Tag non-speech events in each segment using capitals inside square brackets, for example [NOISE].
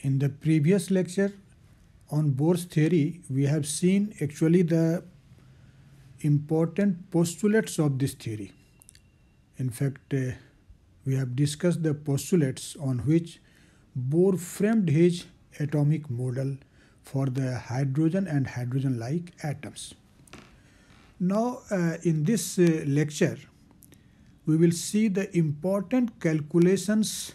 In the previous lecture on Bohr's theory, we have seen actually the important postulates of this theory. In fact, uh, we have discussed the postulates on which Bohr framed his atomic model for the hydrogen and hydrogen like atoms. Now, uh, in this uh, lecture, we will see the important calculations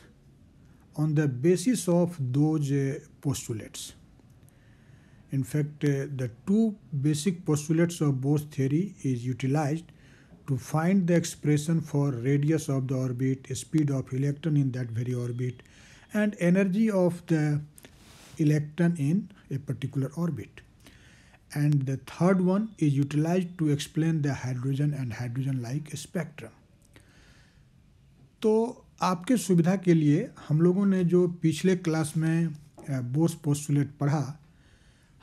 on the basis of those uh, postulates. In fact, uh, the two basic postulates of Bohr's theory is utilized to find the expression for radius of the orbit, speed of electron in that very orbit, and energy of the electron in a particular orbit. And the third one is utilized to explain the hydrogen and hydrogen-like spectrum. So आपके सुविधा के लिए हम लोगों ने जो पिछले class में बोस पोस्टुलेट पढ़ा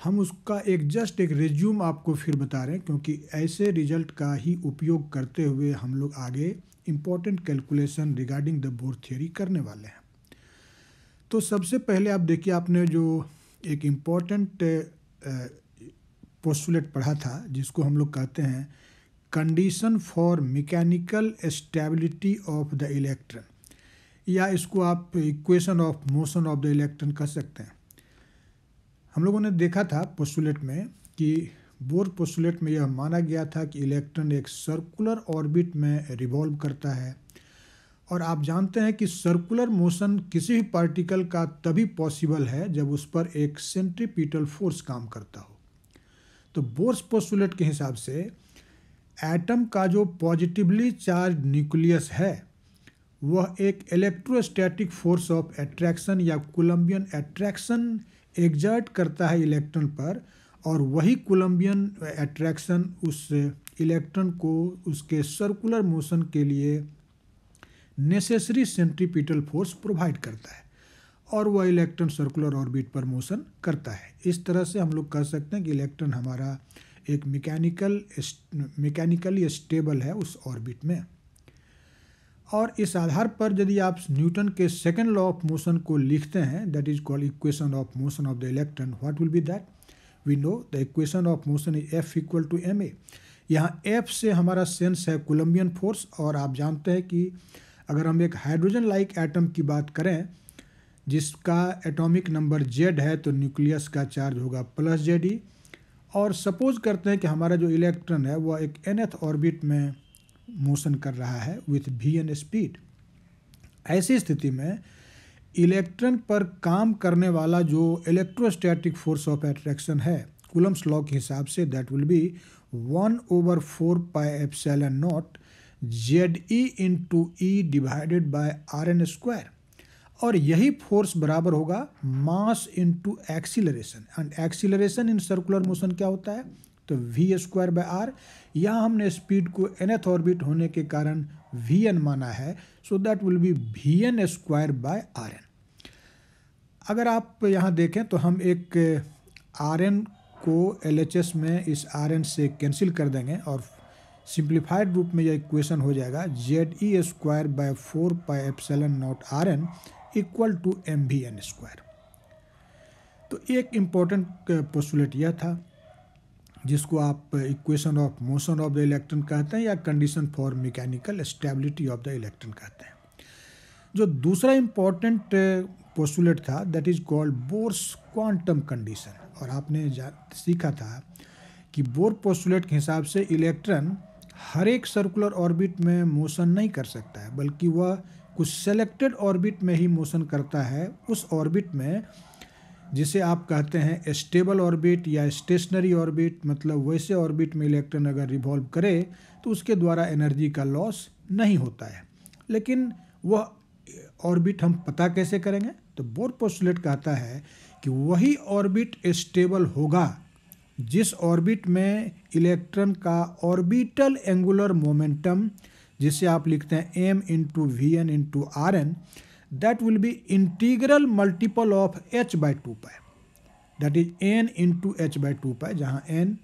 हम उसका एक जस्ट एक रिज्यूम आपको फिर बता रहे हैं क्योंकि ऐसे रिजल्ट का ही उपयोग करते हुए हम लोग आगे important calculation regarding the Bohr theory करने वाले हैं तो सबसे पहले आप देखिए आपने जो एक इम्पॉर्टेंट पोस्टुलेट पढ़ा था जिसको हम लोग कहते हैं condition for mechanical stability of the electron या इसको आप equation of motion of the electron कह सकते हैं हम लोगों ने देखा था पोस्टुलेट में कि बोर पोस्टुलेट में यह माना गया था कि इलेक्ट्रॉन एक सर्कुलर ऑर्बिट में रिवॉल्व करता है और आप जानते हैं कि सर्कुलर मोशन किसी भी पार्टिकल का तभी पॉसिबल है जब उस पर एक सेंट्रीपिटल फोर्स काम करता हो तो बोर्स पोस्टुलेट के हिसाब से एटम का जो पॉजिटिवली चार्ज न्यूक्लियस है वह एक इलेक्ट्रोस्टैटिक फोर्स ऑफ एट्रैक्शन या कोलम्बियन एट्रैक्शन एग्जर्ट करता है इलेक्ट्रॉन पर और वही कोलम्बियन एट्रैक्शन उस इलेक्ट्रॉन को उसके सर्कुलर मोशन के लिए नेसेसरी सेंट्रीपिटल फोर्स प्रोवाइड करता है और वह इलेक्ट्रॉन सर्कुलर ऑर्बिट पर मोशन करता है इस तरह से हम लोग कह सकते हैं कि इलेक्ट्रॉन हमारा एक मैकेनिकल मैकेनिकली स्टेबल है उस ऑर्बिट में और इस आधार पर यदि आप न्यूटन के सेकेंड लॉ ऑफ मोशन को लिखते हैं that is called equation of motion of the electron what will be that we know the equation of motion is F equal to M A यहाँ एफ से हमारा sense है Columbian force और आप जानते हैं कि अगर हम एक हाइड्रोजन लाइक एटम की बात करें जिसका एटॉमिक नंबर जेड है तो न्यूक्लियस का चार्ज होगा प्लस जेड ई और सपोज करते हैं कि हमारा जो इलेक्ट्रॉन है वह एक एनथ ऑर्बिट में मोशन कर रहा है विथ भी एन स्पीड ऐसी स्थिति में इलेक्ट्रॉन पर काम करने वाला जो इलेक्ट्रोस्टैटिक फोर्स ऑफ एट्रैक्शन है कुलम्स लॉ के हिसाब से that will be one over four pi epsilon naught Z E into E divided by R N square और यही फोर्स बराबर होगा mass into acceleration and acceleration in circular motion क्या होता है तो we square by are यहाँ हमने स्पीड को एथ ऑर्बिट होने के कारण वी एन माना है so that will be V N square by R N अगर आप यहाँ देखें तो हम एक आर eh, एन को एल एच एस में इस आर एन से कैंसिल कर देंगे और सिंप्लीफाइड रूप में यह इक्वेशन हो जाएगा Z E square by four pi epsilon not are N equal to M V N square तो एक इम्पॉर्टेंट पोस्टुलेट eh, यह था जिसको आप equation of motion of the electron कहते हैं या condition for mechanical stability of the electron कहते हैं जो दूसरा इम्पॉर्टेंट पोस्टुलेट uh, था that is called Bohr's quantum condition और आपने सीखा था कि बोर पोस्टुलेट के हिसाब से इलेक्ट्रॉन हर एक सर्कुलर ऑर्बिट में मोशन नहीं कर सकता है बल्कि वह कुछ सेलेक्टेड ऑर्बिट में ही मोशन करता है उस ऑर्बिट में जिसे आप कहते हैं स्टेबल ऑर्बिट या स्टेशनरी ऑर्बिट मतलब वैसे ऑर्बिट में इलेक्ट्रॉन अगर रिवॉल्व करे तो उसके द्वारा एनर्जी का लॉस नहीं होता है लेकिन वह ऑर्बिट हम पता कैसे करेंगे तो बोर पोस्टुलेट कहता है कि वही ऑर्बिट स्टेबल होगा जिस ऑर्बिट में इलेक्ट्रॉन का ऑर्बिटल एंगुलर मोमेंटम जिसे आप लिखते हैं M into V N into R N that will be integral multiple of h by 2 pi that is n into h by 2 pi जहाँ n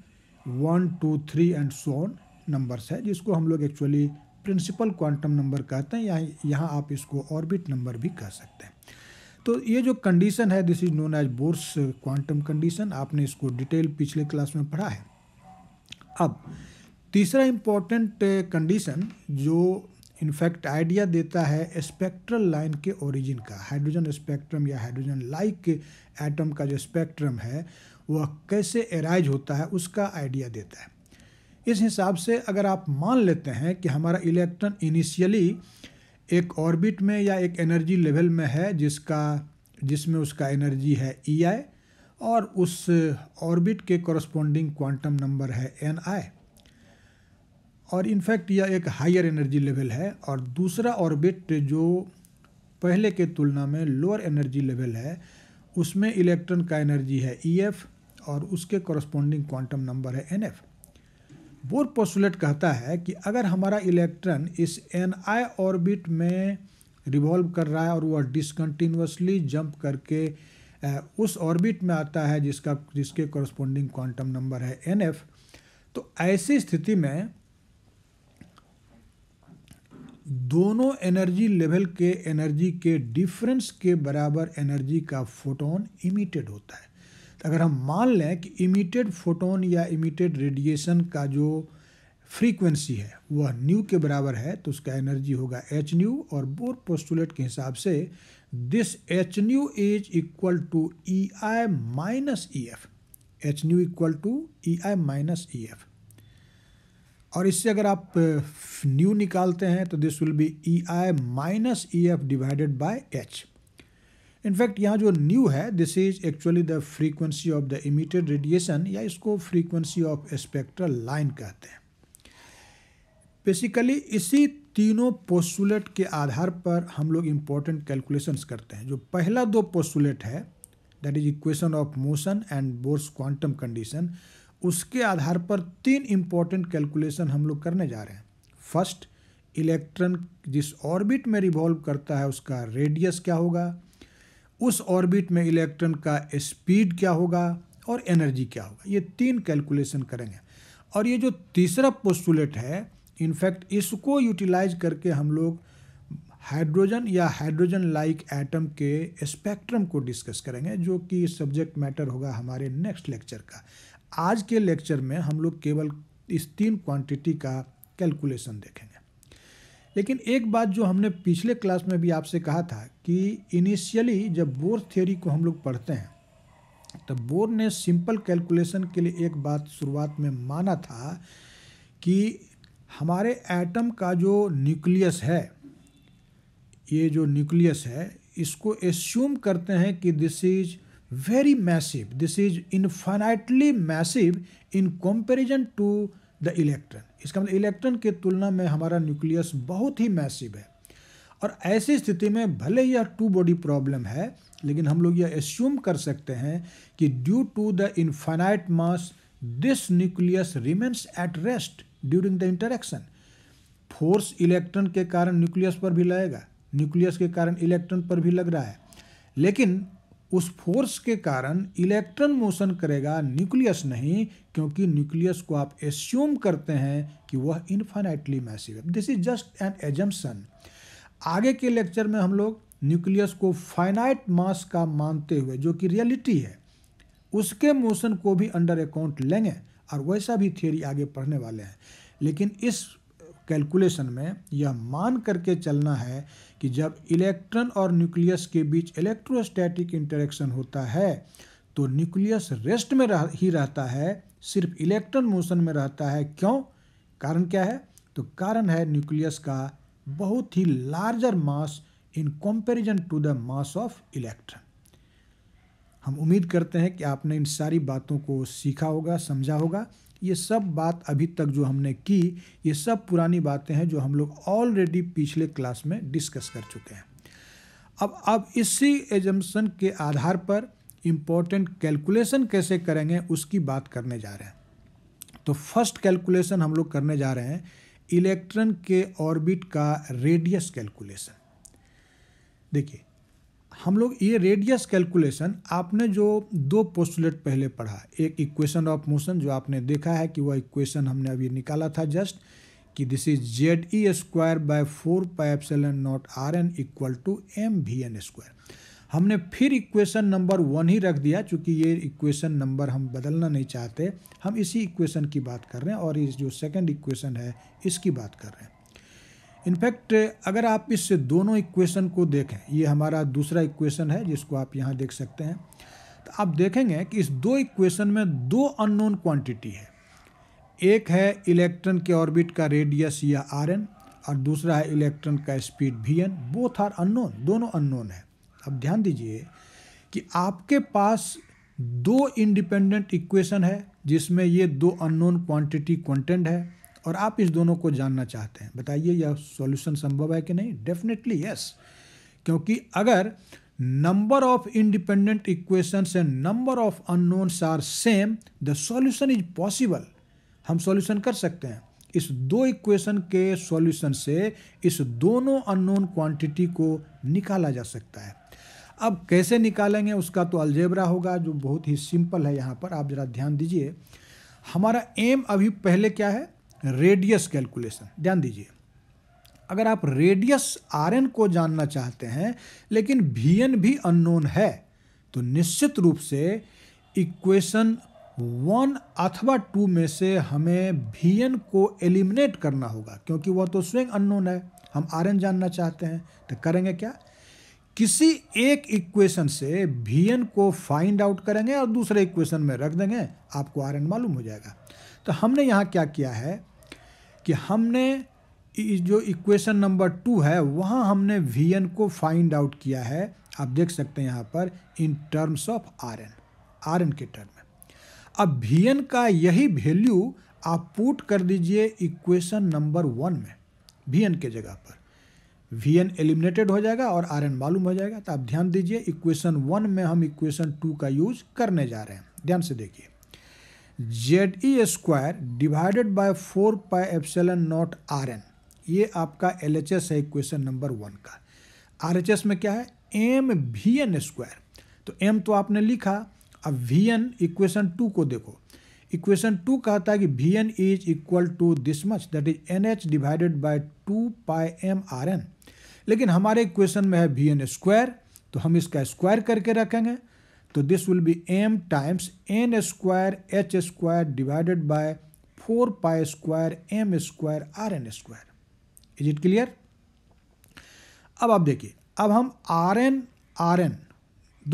one two three and so on numbers है जिसको हम लोग actually principal quantum number कहते हैं या यहाँ आप इसको ऑर्बिट नंबर भी कह सकते हैं तो ये जो कंडीशन है this is known as Bohr's quantum condition आपने इसको डिटेल पिछले क्लास में पढ़ा है अब तीसरा इम्पॉर्टेंट कंडीशन जो इनफैक्ट आइडिया देता है स्पेक्ट्रल लाइन के ओरिजिन का हाइड्रोजन स्पेक्ट्रम या हाइड्रोजन लाइक के एटम का जो स्पेक्ट्रम है वह कैसे एराइज होता है उसका आइडिया देता है इस हिसाब से अगर आप मान लेते हैं कि हमारा इलेक्ट्रॉन इनिशियली एक ऑर्बिट में या एक एनर्जी लेवल में है जिसका जिसमें उसका एनर्जी है ई e आई और उस ऑर्बिट के कॉरस्पॉन्डिंग क्वांटम नंबर है एन आई और इनफैक्ट यह एक हायर एनर्जी लेवल है और दूसरा ऑर्बिट जो पहले के तुलना में लोअर एनर्जी लेवल है उसमें इलेक्ट्रॉन का एनर्जी है ई e एफ और उसके कॉरस्पॉन्डिंग क्वांटम नंबर है एन एफ बोर पोस्टुलेट कहता है कि अगर हमारा इलेक्ट्रॉन इस एन आई ऑर्बिट में रिवॉल्व कर रहा है और वह डिसकन्टिन्यूसली जंप करके उस ऑर्बिट में आता है जिसका जिसके कॉरस्पॉन्डिंग क्वांटम नंबर है एन एफ तो ऐसी स्थिति में दोनों एनर्जी लेवल के एनर्जी के डिफरेंस के बराबर एनर्जी का फोटोन इमिटेड होता है तो अगर हम मान लें कि इमिटेड फोटोन या इमिटेड रेडिएशन का जो फ्रीक्वेंसी है वह न्यू के बराबर है तो उसका एनर्जी होगा एच न्यू और बोर पोस्टुलेट के हिसाब से this h nu is equal to e i minus e f h nu equal to e i minus e f और इससे अगर आप न्यू निकालते हैं तो this will be e i minus e f divided by h in fact यहाँ जो nu है this is actually the frequency of the emitted radiation या इसको फ्रीक्वेंसी ऑफ स्पेक्ट्रल लाइन कहते हैं बेसिकली इसी तीनों पोस्टुलेट के आधार पर हम लोग इम्पोर्टेंट कैलकुलेशंस करते हैं जो पहला दो पोस्टुलेट है that is equation of motion and Bohr's quantum condition उसके आधार पर तीन इंपॉर्टेंट कैलकुलेशन हम लोग करने जा रहे हैं फर्स्ट इलेक्ट्रॉन जिस ऑर्बिट में रिवॉल्व करता है उसका रेडियस क्या होगा उस ऑर्बिट में इलेक्ट्रॉन का स्पीड क्या होगा और एनर्जी क्या होगा ये तीन कैलकुलेशन करेंगे और ये जो तीसरा पोस्टुलेट है इनफैक्ट इसको यूटिलाइज करके हम लोग हाइड्रोजन या हाइड्रोजन लाइक एटम के स्पेक्ट्रम को डिस्कस करेंगे जो कि सब्जेक्ट मैटर होगा हमारे नेक्स्ट लेक्चर का आज के लेक्चर में हम लोग केवल इस तीन क्वांटिटी का कैलकुलेशन देखेंगे लेकिन एक बात जो हमने पिछले क्लास में भी आपसे कहा था कि इनिशियली जब बोर थ्योरी को हम लोग पढ़ते हैं तो बोर ने सिंपल कैलकुलेशन के लिए एक बात शुरुआत में माना था कि हमारे एटम का जो न्यूक्लियस है ये जो न्यूक्लियस है इसको एस्यूम करते हैं कि this is very massive. This is infinitely massive in comparison to the electron इसका मतलब इलेक्ट्रॉन के तुलना में हमारा न्यूक्लियस बहुत ही मैसिव है और ऐसी स्थिति में भले यह टू बॉडी प्रॉब्लम है लेकिन हम लोग यह एस्यूम कर सकते हैं कि due to the infinite mass this nucleus remains at rest during the interaction force electron के कारण न्यूक्लियस पर भी लगेगा न्यूक्लियस के कारण इलेक्ट्रॉन पर भी लग रहा है लेकिन उस फोर्स के कारण इलेक्ट्रॉन मोशन करेगा न्यूक्लियस नहीं क्योंकि न्यूक्लियस को आप एस्यूम करते हैं कि वह इन्फाइनाइटली मैसिव है this is just an assumption आगे के लेक्चर में हम लोग न्यूक्लियस को फाइनाइट मास का मानते हुए जो कि रियलिटी है उसके मोशन को भी अंडर अकाउंट लेंगे और वैसा भी थियोरी आगे पढ़ने वाले हैं लेकिन इस कैलकुलेशन में यह मान करके चलना है कि जब इलेक्ट्रॉन और न्यूक्लियस के बीच इलेक्ट्रोस्टैटिक इंटरेक्शन होता है तो न्यूक्लियस रेस्ट में रह ही रहता है सिर्फ इलेक्ट्रॉन मोशन में रहता है क्यों कारण क्या है तो कारण है न्यूक्लियस का बहुत ही larger mass in comparison to the mass of electron हम उम्मीद करते हैं कि आपने इन सारी बातों को सीखा होगा समझा होगा ये सब बात अभी तक जो हमने की ये सब पुरानी बातें हैं जो हम लोग ऑलरेडी पिछले क्लास में डिस्कस कर चुके हैं अब अब इसी एजम्सन के आधार पर इम्पोर्टेंट कैलकुलेशन कैसे करेंगे उसकी बात करने जा रहे हैं तो फर्स्ट कैलकुलेशन हम लोग करने जा रहे हैं इलेक्ट्रॉन के ऑर्बिट का रेडियस कैलकुलेशन देखिए हम लोग ये रेडियस कैलकुलेशन आपने जो दो पोस्टुलेट पहले पढ़ा एक इक्वेशन ऑफ मोशन जो आपने देखा है कि वह इक्वेशन हमने अभी निकाला था जस्ट कि this is z E square by four pi l n not are N equal to m v n square हमने फिर इक्वेशन नंबर वन ही रख दिया चूँकि ये इक्वेशन नंबर हम बदलना नहीं चाहते हम इसी इक्वेशन की बात कर रहे हैं और इस जो सेकेंड इक्वेशन है इसकी बात कर रहे हैं इनफैक्ट अगर आप इस दोनों इक्वेशन को देखें ये हमारा दूसरा इक्वेशन है जिसको आप यहाँ देख सकते हैं तो आप देखेंगे कि इस दो इक्वेशन में दो अननोन क्वांटिटी है एक है इलेक्ट्रॉन के ऑर्बिट का रेडियस या आर और दूसरा है इलेक्ट्रॉन का speed v n both are unknown दोनों अननोन है अब ध्यान दीजिए कि आपके पास दो इंडिपेंडेंट इक्वेशन है जिसमें ये दो अननोन क्वांटिटी कंटेंट है और आप इस दोनों को जानना चाहते हैं बताइए यह सॉल्यूशन संभव है कि नहीं डेफिनेटली यस क्योंकि अगर number of independent equations and number of unknowns are same the solution is possible हम सॉल्यूशन कर सकते हैं इस दो इक्वेशन के सॉल्यूशन से इस दोनों अननोन क्वांटिटी को निकाला जा सकता है अब कैसे निकालेंगे उसका तो अलजेबरा होगा जो बहुत ही सिंपल है यहाँ पर आप ज़रा ध्यान दीजिए हमारा एम अभी पहले क्या है रेडियस कैलकुलेशन ध्यान दीजिए अगर आप रेडियस आर को जानना चाहते हैं लेकिन वी एन भी अननोन है तो निश्चित रूप से इक्वेशन वन अथवा टू में से हमें वी एन को एलिमिनेट करना होगा क्योंकि वह तो स्वयं अननोन है हम आर एन जानना चाहते हैं तो करेंगे क्या किसी एक इक्वेशन से वी एन को फाइंड आउट करेंगे और दूसरे इक्वेशन में रख देंगे आपको आर एन मालूम हो जाएगा तो हमने यहाँ क्या किया है कि हमने जो इक्वेशन नंबर टू है वहाँ हमने वी एन को फाइंड आउट किया है आप देख सकते हैं यहाँ पर in terms of r N R N के टर्म में अब वी एन का यही वैल्यू आप पुट कर दीजिए इक्वेशन नंबर वन में वी एन के जगह पर वी एन एलिमिनेटेड हो जाएगा और आर एन मालूम हो जाएगा तो आप ध्यान दीजिए इक्वेशन वन में हम इक्वेशन टू का यूज करने जा रहे हैं ध्यान से देखिए z E square divided by four pi epsilon not are n ये आपका एल एच एस है इक्वेशन नंबर वन का आर एच एस में क्या है एम वी एन स्क्वायर तो एम तो आपने लिखा अब वी एन इक्वेशन टू को देखो इक्वेशन टू कहता है कि V N is equal to this much that is n H divided by two pi M R n लेकिन हमारे इक्वेशन में है वी एन स्क्वायर तो हम इसका स्क्वायर करके रखेंगे तो this will be m times n square H square divided by four pi square m square r N square is it clear अब आप देखिए अब हम आर एन आर एन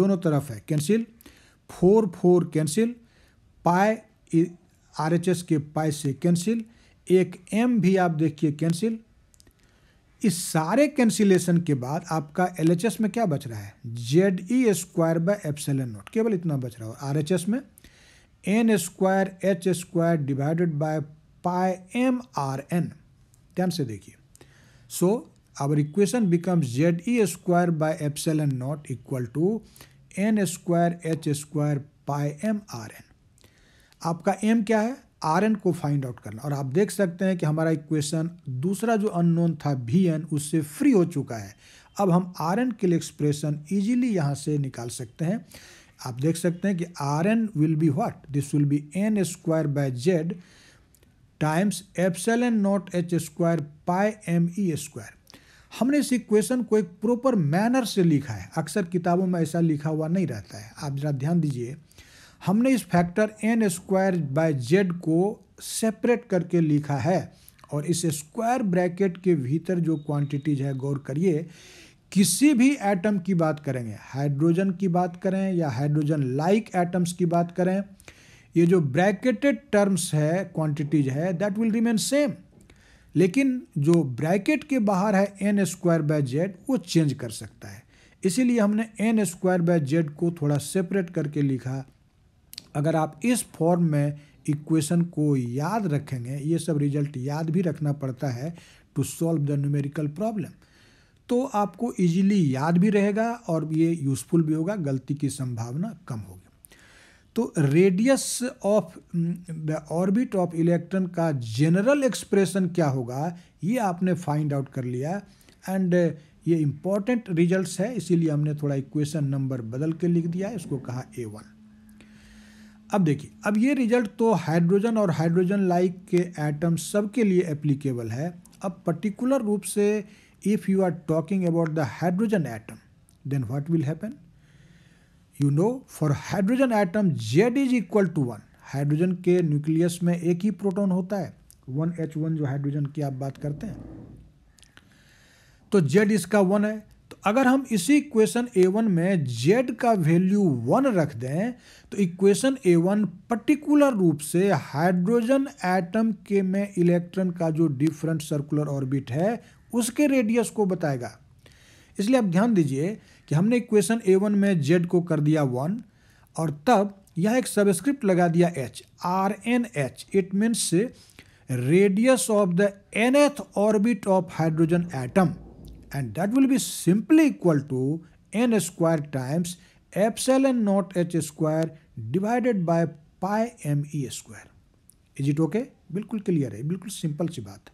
दोनों तरफ है cancel four four cancel pi r h s के pi से कैंसिल एक एम भी आप देखिए कैंसिल इस सारे कैंसिलेशन के बाद आपका एल में क्या बच रहा है z E square by epsilon not केवल इतना बच रहा है आर में n square H square divided by pi M R n ध्यान से देखिए so our equation becomes z E square by epsilon not equal to n square H square pi M R n आपका m क्या है r n को find out करना और आप देख सकते हैं कि हमारा इक्वेशन दूसरा जो अननोन था वी एन उससे फ्री हो चुका है अब हम आर एन के लिए एक्सप्रेशन ईजिली यहाँ से निकाल सकते हैं आप देख सकते हैं कि r n will be what this will be N square by Z times epsilon not H square pi M E square हमने इस इक्वेशन को एक प्रॉपर मैनर से लिखा है अक्सर किताबों में ऐसा लिखा हुआ नहीं रहता है आप ज़रा ध्यान दीजिए हमने इस factor n square by z को सेपरेट करके लिखा है और इस स्क्वायर ब्रैकेट के भीतर जो क्वांटिटीज है गौर करिए किसी भी एटम की बात करेंगे हाइड्रोजन की बात करें या हाइड्रोजन लाइक एटम्स की बात करें ये जो ब्रैकेटेड टर्म्स है क्वांटिटीज है दैट विल रिमेन सेम लेकिन जो ब्रैकेट के बाहर है एन स्क्वायर बाय जेड वो चेंज कर सकता है इसीलिए हमने एन स्क्वायर बाय जेड को थोड़ा सेपरेट करके लिखा अगर आप इस फॉर्म में इक्वेशन को याद रखेंगे ये सब रिजल्ट याद भी रखना पड़ता है to solve the numerical problem तो आपको इजीली याद भी रहेगा और ये यूज़फुल भी होगा गलती की संभावना कम होगी तो radius of the orbit of electron का जनरल एक्सप्रेशन क्या होगा ये आपने फाइंड आउट कर लिया एंड uh, ये इम्पॉर्टेंट रिजल्ट्स है इसीलिए हमने थोड़ा इक्वेशन नंबर बदल के लिख दिया इसको कहा ए वन अब देखिए अब ये रिजल्ट तो हाइड्रोजन और हाइड्रोजन लाइक के एटम सबके लिए एप्लीकेबल है अब पर्टिकुलर रूप से if you are talking about the hydrogen atom then what will happen you know for hydrogen atom z is equal to one hydrogen के न्यूक्लियस में एक ही प्रोटोन होता है वन एच वन जो हाइड्रोजन की आप बात करते हैं तो जेड इसका वन है अगर हम इसी इक्वेशन ए वन में जेड का वैल्यू वन रख दें तो इक्वेशन ए वन पर्टिकुलर रूप से हाइड्रोजन एटम के में इलेक्ट्रॉन का जो डिफरेंट सर्कुलर ऑर्बिट है उसके रेडियस को बताएगा इसलिए आप ध्यान दीजिए कि हमने इक्वेशन ए वन में जेड को कर दिया वन और तब यह एक सबस्क्रिप्ट लगा दिया h r n h it means radius of the nth orbit of hydrogen atom and that will be simply equal to n square times epsilon naught h square divided by pi m e square. Is it okay बिल्कुल clear है बिल्कुल simple सी बात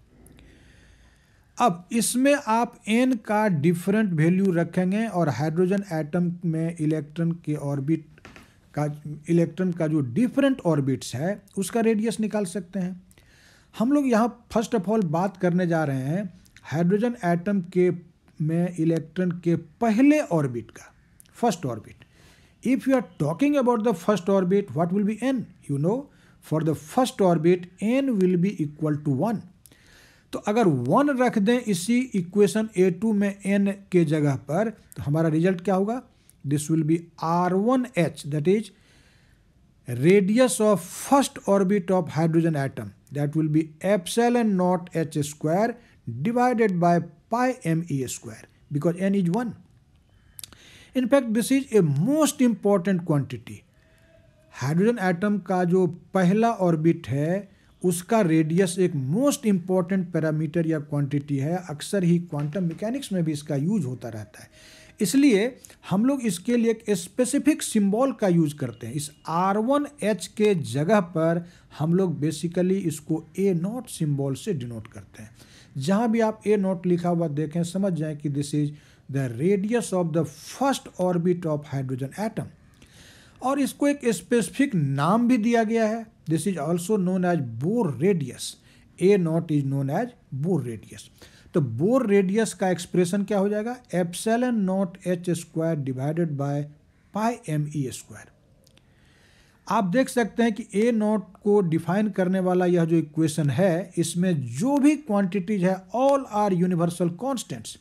अब इसमें आप n का different value रखेंगे और हाइड्रोजन एटम में इलेक्ट्रॉन के ऑर्बिट का इलेक्ट्रॉन का जो डिफरेंट ऑर्बिट्स है उसका रेडियस निकाल सकते हैं हम लोग यहाँ फर्स्ट ऑफ ऑल बात करने जा रहे हैं हाइड्रोजन एटम के में इलेक्ट्रॉन के पहले ऑर्बिट का first orbit if you are talking about the first orbit what will be n you know for the first orbit n will be equal to one तो अगर वन रख दें इसी इक्वेशन ए टू में n के जगह पर तो हमारा रिजल्ट क्या होगा this will be r one h that is radius of first orbit of hydrogen atom that will be epsilon naught H square divided by pi m e square because n is 1. In fact, this is a most important quantity. Hydrogen atom ka jo pahla orbit hai, uska radius ek most important parameter ya quantity hai. Aksar hi quantum mechanics mein bhi iska use hota रहता hai. इसलिए हम लोग इसके लिए एक specific symbol का use करते हैं इस आर वन एच के जगह पर हम लोग बेसिकली इसको ए नॉट सिंबल से डिनोट करते हैं जहाँ भी आप ए नोट लिखा हुआ देखें समझ जाएं कि this is the radius of the first orbit of hydrogen atom और इसको एक स्पेसिफिक नाम भी दिया गया है this is also known as Bohr radius a not is known as Bohr radius तो बोर रेडियस का एक्सप्रेशन क्या हो जाएगा epsilon not H square divided by pi M E square आप देख सकते हैं कि ए नॉट को डिफाइन करने वाला यह जो इक्वेशन है इसमें जो भी क्वांटिटीज है ऑल आर यूनिवर्सल कॉन्स्टेंट्स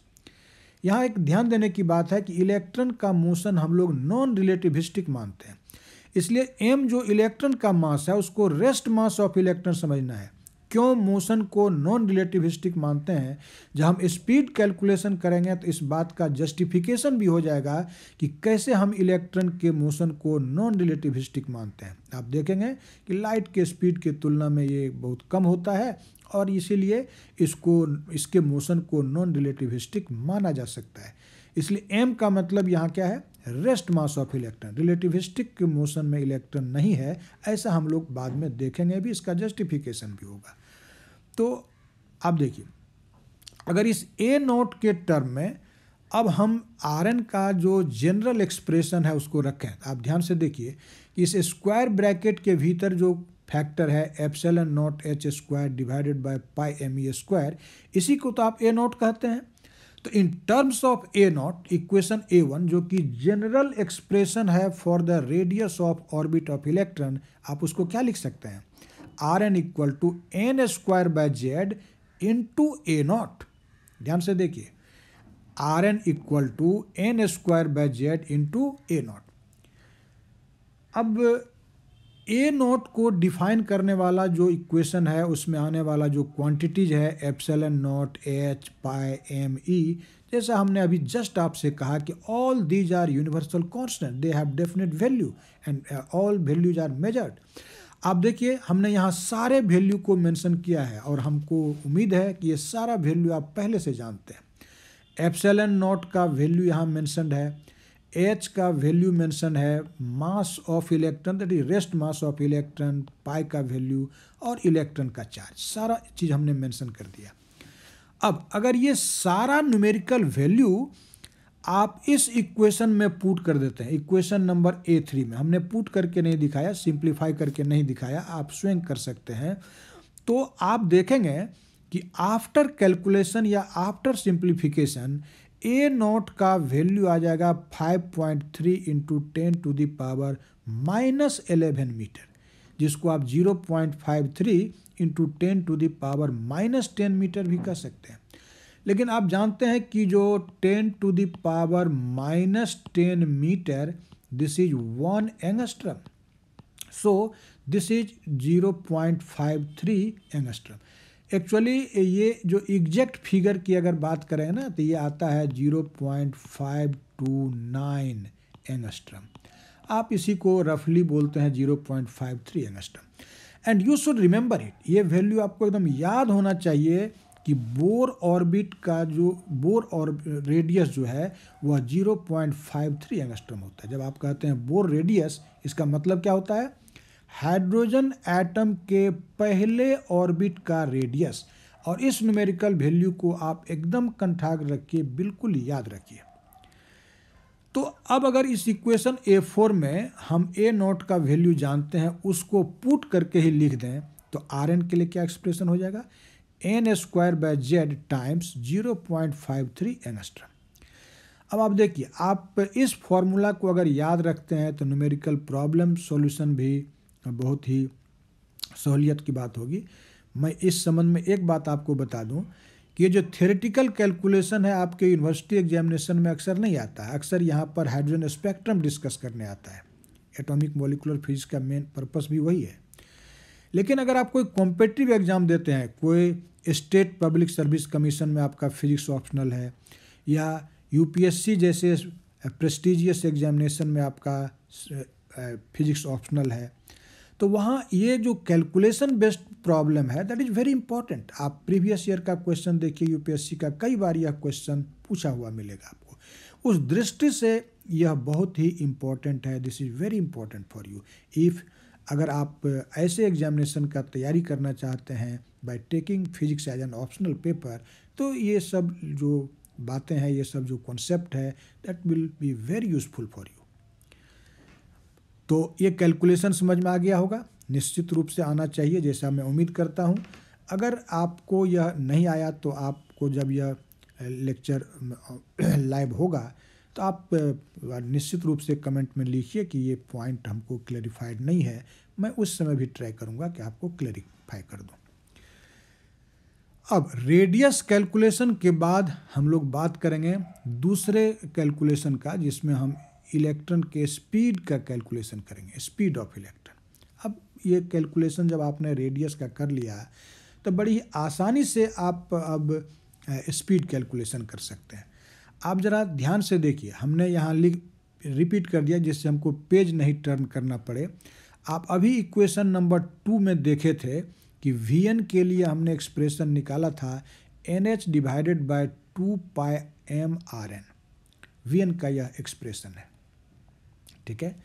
यहाँ एक ध्यान देने की बात है कि इलेक्ट्रॉन का मोशन हम लोग नॉन रिलेटिविस्टिक मानते हैं इसलिए एम जो इलेक्ट्रॉन का मास है उसको रेस्ट मास ऑफ इलेक्ट्रॉन समझना है क्यों मोशन को नॉन रिलेटिविस्टिक मानते हैं जब हम स्पीड कैलकुलेशन करेंगे तो इस बात का जस्टिफिकेशन भी हो जाएगा कि कैसे हम इलेक्ट्रॉन के मोशन को नॉन रिलेटिविस्टिक मानते हैं आप देखेंगे कि लाइट के स्पीड की तुलना में ये बहुत कम होता है और इसीलिए इसको इसके मोशन को नॉन रिलेटिविस्टिक माना जा सकता है इसलिए एम का मतलब यहाँ क्या है rest mass of electron relativistic के मोशन में इलेक्ट्रॉन नहीं है ऐसा हम लोग बाद में देखेंगे भी इसका जस्टिफिकेशन भी होगा तो आप देखिए अगर इस ए नोट के टर्म में अब हम आर एन का जो जनरल एक्सप्रेशन है उसको रखें आप ध्यान से देखिए कि इस स्क्वायर ब्रैकेट के भीतर जो फैक्टर है epsilon not H square divided by pi M E square इसी को तो आप ए नोट कहते हैं तो in terms of a not equation a one जो कि जनरल एक्सप्रेशन है for the radius of orbit of electron आप उसको क्या लिख सकते हैं r N equal to n square by z into a not ध्यान से देखिए r N equal to n square by z into a not अब ए नॉट को डिफाइन करने वाला जो इक्वेशन है उसमें आने वाला जो क्वांटिटीज है n not h pi M e जैसा हमने अभी जस्ट आपसे कहा कि all these are universal constant they have definite value and all values are measured आप देखिए हमने यहाँ सारे वैल्यू को मेंशन किया है और हमको उम्मीद है कि ये सारा वैल्यू आप पहले से जानते हैं एन नॉट का वैल्यू यहाँ मेंशनड है एच का वैल्यू मेंशन है mass of electron that is rest mass of electron pi का वैल्यू और इलेक्ट्रॉन का चार्ज सारा चीज़ हमने मेंशन कर दिया अब अगर ये सारा न्यूमेरिकल वैल्यू आप इस इक्वेशन में पुट कर देते हैं इक्वेशन नंबर ए थ्री में हमने पुट करके नहीं दिखाया सिंप्लीफाई करके नहीं दिखाया आप स्वयं कर सकते हैं तो आप देखेंगे कि आफ्टर कैलकुलेशन या आफ्टर सिंप्लीफिकेशन ए नॉट का वैल्यू आ जाएगा 5.3 point three into ten to the power minus eleven metre जिसको आप 0.53 point five three into ten to the power minus ten metre भी कर सकते हैं लेकिन आप जानते हैं कि जो ten to the power minus ten metre this is one angstrom so this is 0.53 point five three angstrom actually ये जो एग्जैक्ट फिगर की अगर बात करें ना तो ये आता है zero point five two nine angstrom आप इसी को रफली बोलते हैं zero point five three angstrom and you should remember it ये वैल्यू आपको एकदम याद होना चाहिए कि बोर ऑर्बिट का जो बोर और रेडियस जो है वह zero point five three angstrom होता है जब आप कहते हैं बोर रेडियस इसका मतलब क्या होता है हाइड्रोजन एटम के पहले ऑर्बिट का रेडियस और इस न्यूमेरिकल वैल्यू को आप एकदम कंठाग रखिए बिल्कुल याद रखिए तो अब अगर इस इक्वेशन ए फोर में हम ए नोट का वैल्यू जानते हैं उसको पुट करके ही लिख दें तो आर एन के लिए क्या एक्सप्रेशन हो जाएगा N square by Z times zero point five three angstrom अब आप देखिए आप इस फॉर्मूला को अगर याद रखते हैं तो न्यूमेरिकल प्रॉब्लम सॉल्यूशन भी बहुत ही सहूलियत की बात होगी मैं इस संबंध में एक बात आपको बता दूं कि ये जो थेरेटिकल कैलकुलेशन है आपके यूनिवर्सिटी एग्जामिनेशन में अक्सर नहीं आता है अक्सर यहाँ पर हाइड्रोजन स्पेक्ट्रम डिस्कस करने आता है एटॉमिक मोलिकुलर फिजिक्स का मेन पर्पस भी वही है लेकिन अगर आप कोई कॉम्पिटिटिव एग्जाम देते हैं कोई स्टेट पब्लिक सर्विस कमीशन में आपका फिजिक्स ऑप्शनल है या यू जैसे प्रेस्टिजियस एग्जामिनेशन में आपका फिजिक्स ऑप्शनल है तो वहाँ ये जो कैलकुलेशन बेस्ड प्रॉब्लम है दैट इज़ वेरी इंपॉर्टेंट आप प्रीवियस ईयर का क्वेश्चन देखिए यूपीएससी का कई बार यह क्वेश्चन पूछा हुआ मिलेगा आपको उस दृष्टि से यह बहुत ही इम्पॉर्टेंट है this is very important for you if अगर आप ऐसे एग्जामिनेशन का तैयारी करना चाहते हैं by taking physics as an optional paper तो ये सब जो बातें हैं ये सब जो कॉन्सेप्ट है that will be very useful for you तो ये कैलकुलेशन समझ में आ गया होगा निश्चित रूप से आना चाहिए जैसा मैं उम्मीद करता हूँ अगर आपको यह नहीं आया तो आपको जब यह लेक्चर लाइव [CLEARS THROAT] होगा तो आप निश्चित रूप से कमेंट में लिखिए कि ये पॉइंट हमको क्लैरिफाइड नहीं है मैं उस समय भी ट्राई करूँगा कि आपको क्लैरिफाई कर दूँ अब रेडियस कैलकुलेशन के बाद हम लोग बात करेंगे दूसरे कैलकुलेशन का जिसमें हम इलेक्ट्रॉन के स्पीड का कैलकुलेशन करेंगे स्पीड ऑफ इलेक्ट्रॉन अब ये कैलकुलेशन जब आपने रेडियस का कर लिया तो बड़ी आसानी से आप अब स्पीड कैलकुलेशन कर सकते हैं आप ज़रा ध्यान से देखिए हमने यहाँ लिख रिपीट कर दिया जिससे हमको पेज नहीं टर्न करना पड़े आप अभी इक्वेशन नंबर टू में देखे थे कि वी एन के लिए हमने एक्सप्रेशन निकाला था N H divided by two pi M R N V N का यह एक्सप्रेशन है ठीक है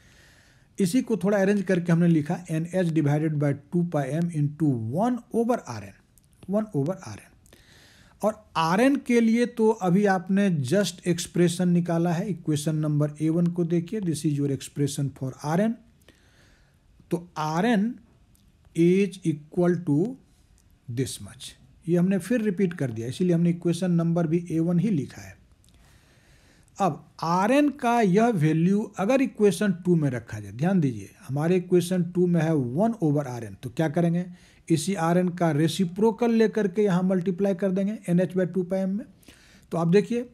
इसी को थोड़ा अरेंज करके हमने लिखा N H divided by two pi M into one over R N one over R N और आर एन के लिए तो अभी आपने जस्ट एक्सप्रेशन निकाला है इक्वेशन नंबर ए वन को देखिए this is your expression for R N तो R N is equal to this much ये हमने फिर रिपीट कर दिया इसीलिए हमने इक्वेशन नंबर भी ए वन ही लिखा है अब आर एन का यह वैल्यू अगर इक्वेशन टू में रखा जाए ध्यान दीजिए हमारे इक्वेशन टू में है वन ओवर आर एन तो क्या करेंगे इसी आर एन का रेसिप्रोकल लेकर के यहाँ मल्टीप्लाई कर देंगे N H by two pi M में तो आप देखिए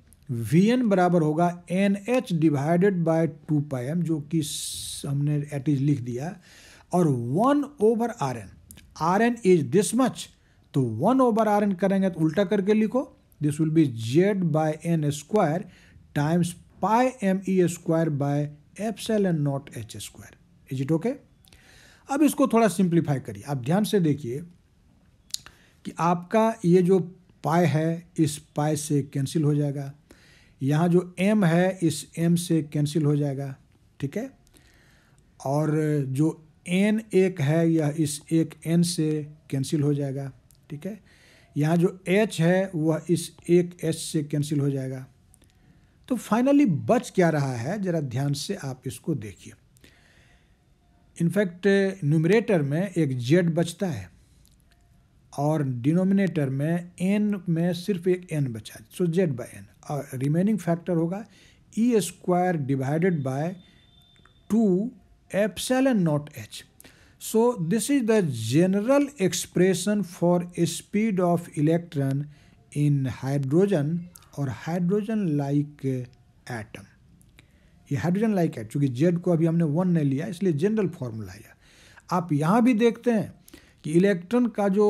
वी एन बराबर होगा N H divided by two pi M जो कि हमने एट इज लिख दिया और one over R N R N is this much तो वन ओवर आर एन करेंगे तो उल्टा करके लिखो this will be Z by N square times pi m e square by and naught H square is it okay अब इसको थोड़ा simplify करिए आप ध्यान से देखिए कि आपका ये जो पाए है इस पाए से कैंसिल हो जाएगा यहाँ जो एम है इस एम से कैंसिल हो जाएगा ठीक है और जो एन एक है यह इस एक एन से कैंसिल हो जाएगा ठीक है यहाँ जो एच है वह इस एक एच से कैंसिल हो जाएगा तो फाइनली बच क्या रहा है ज़रा ध्यान से आप इसको देखिए इनफैक्ट न्यूमरेटर में एक जेड बचता है और डिनोमिनेटर में एन में सिर्फ एक एन बचा सो जेड बाई एन और रिमेनिंग फैक्टर होगा E square divided by two N not H so this is the general expression for speed of electron in hydrogen और हाइड्रोजन लाइक एटम ये hydrogen like atom चूंकि Z को अभी हमने one नहीं लिया इसलिए जनरल फॉर्मूला है आप यहाँ भी देखते हैं कि इलेक्ट्रॉन का जो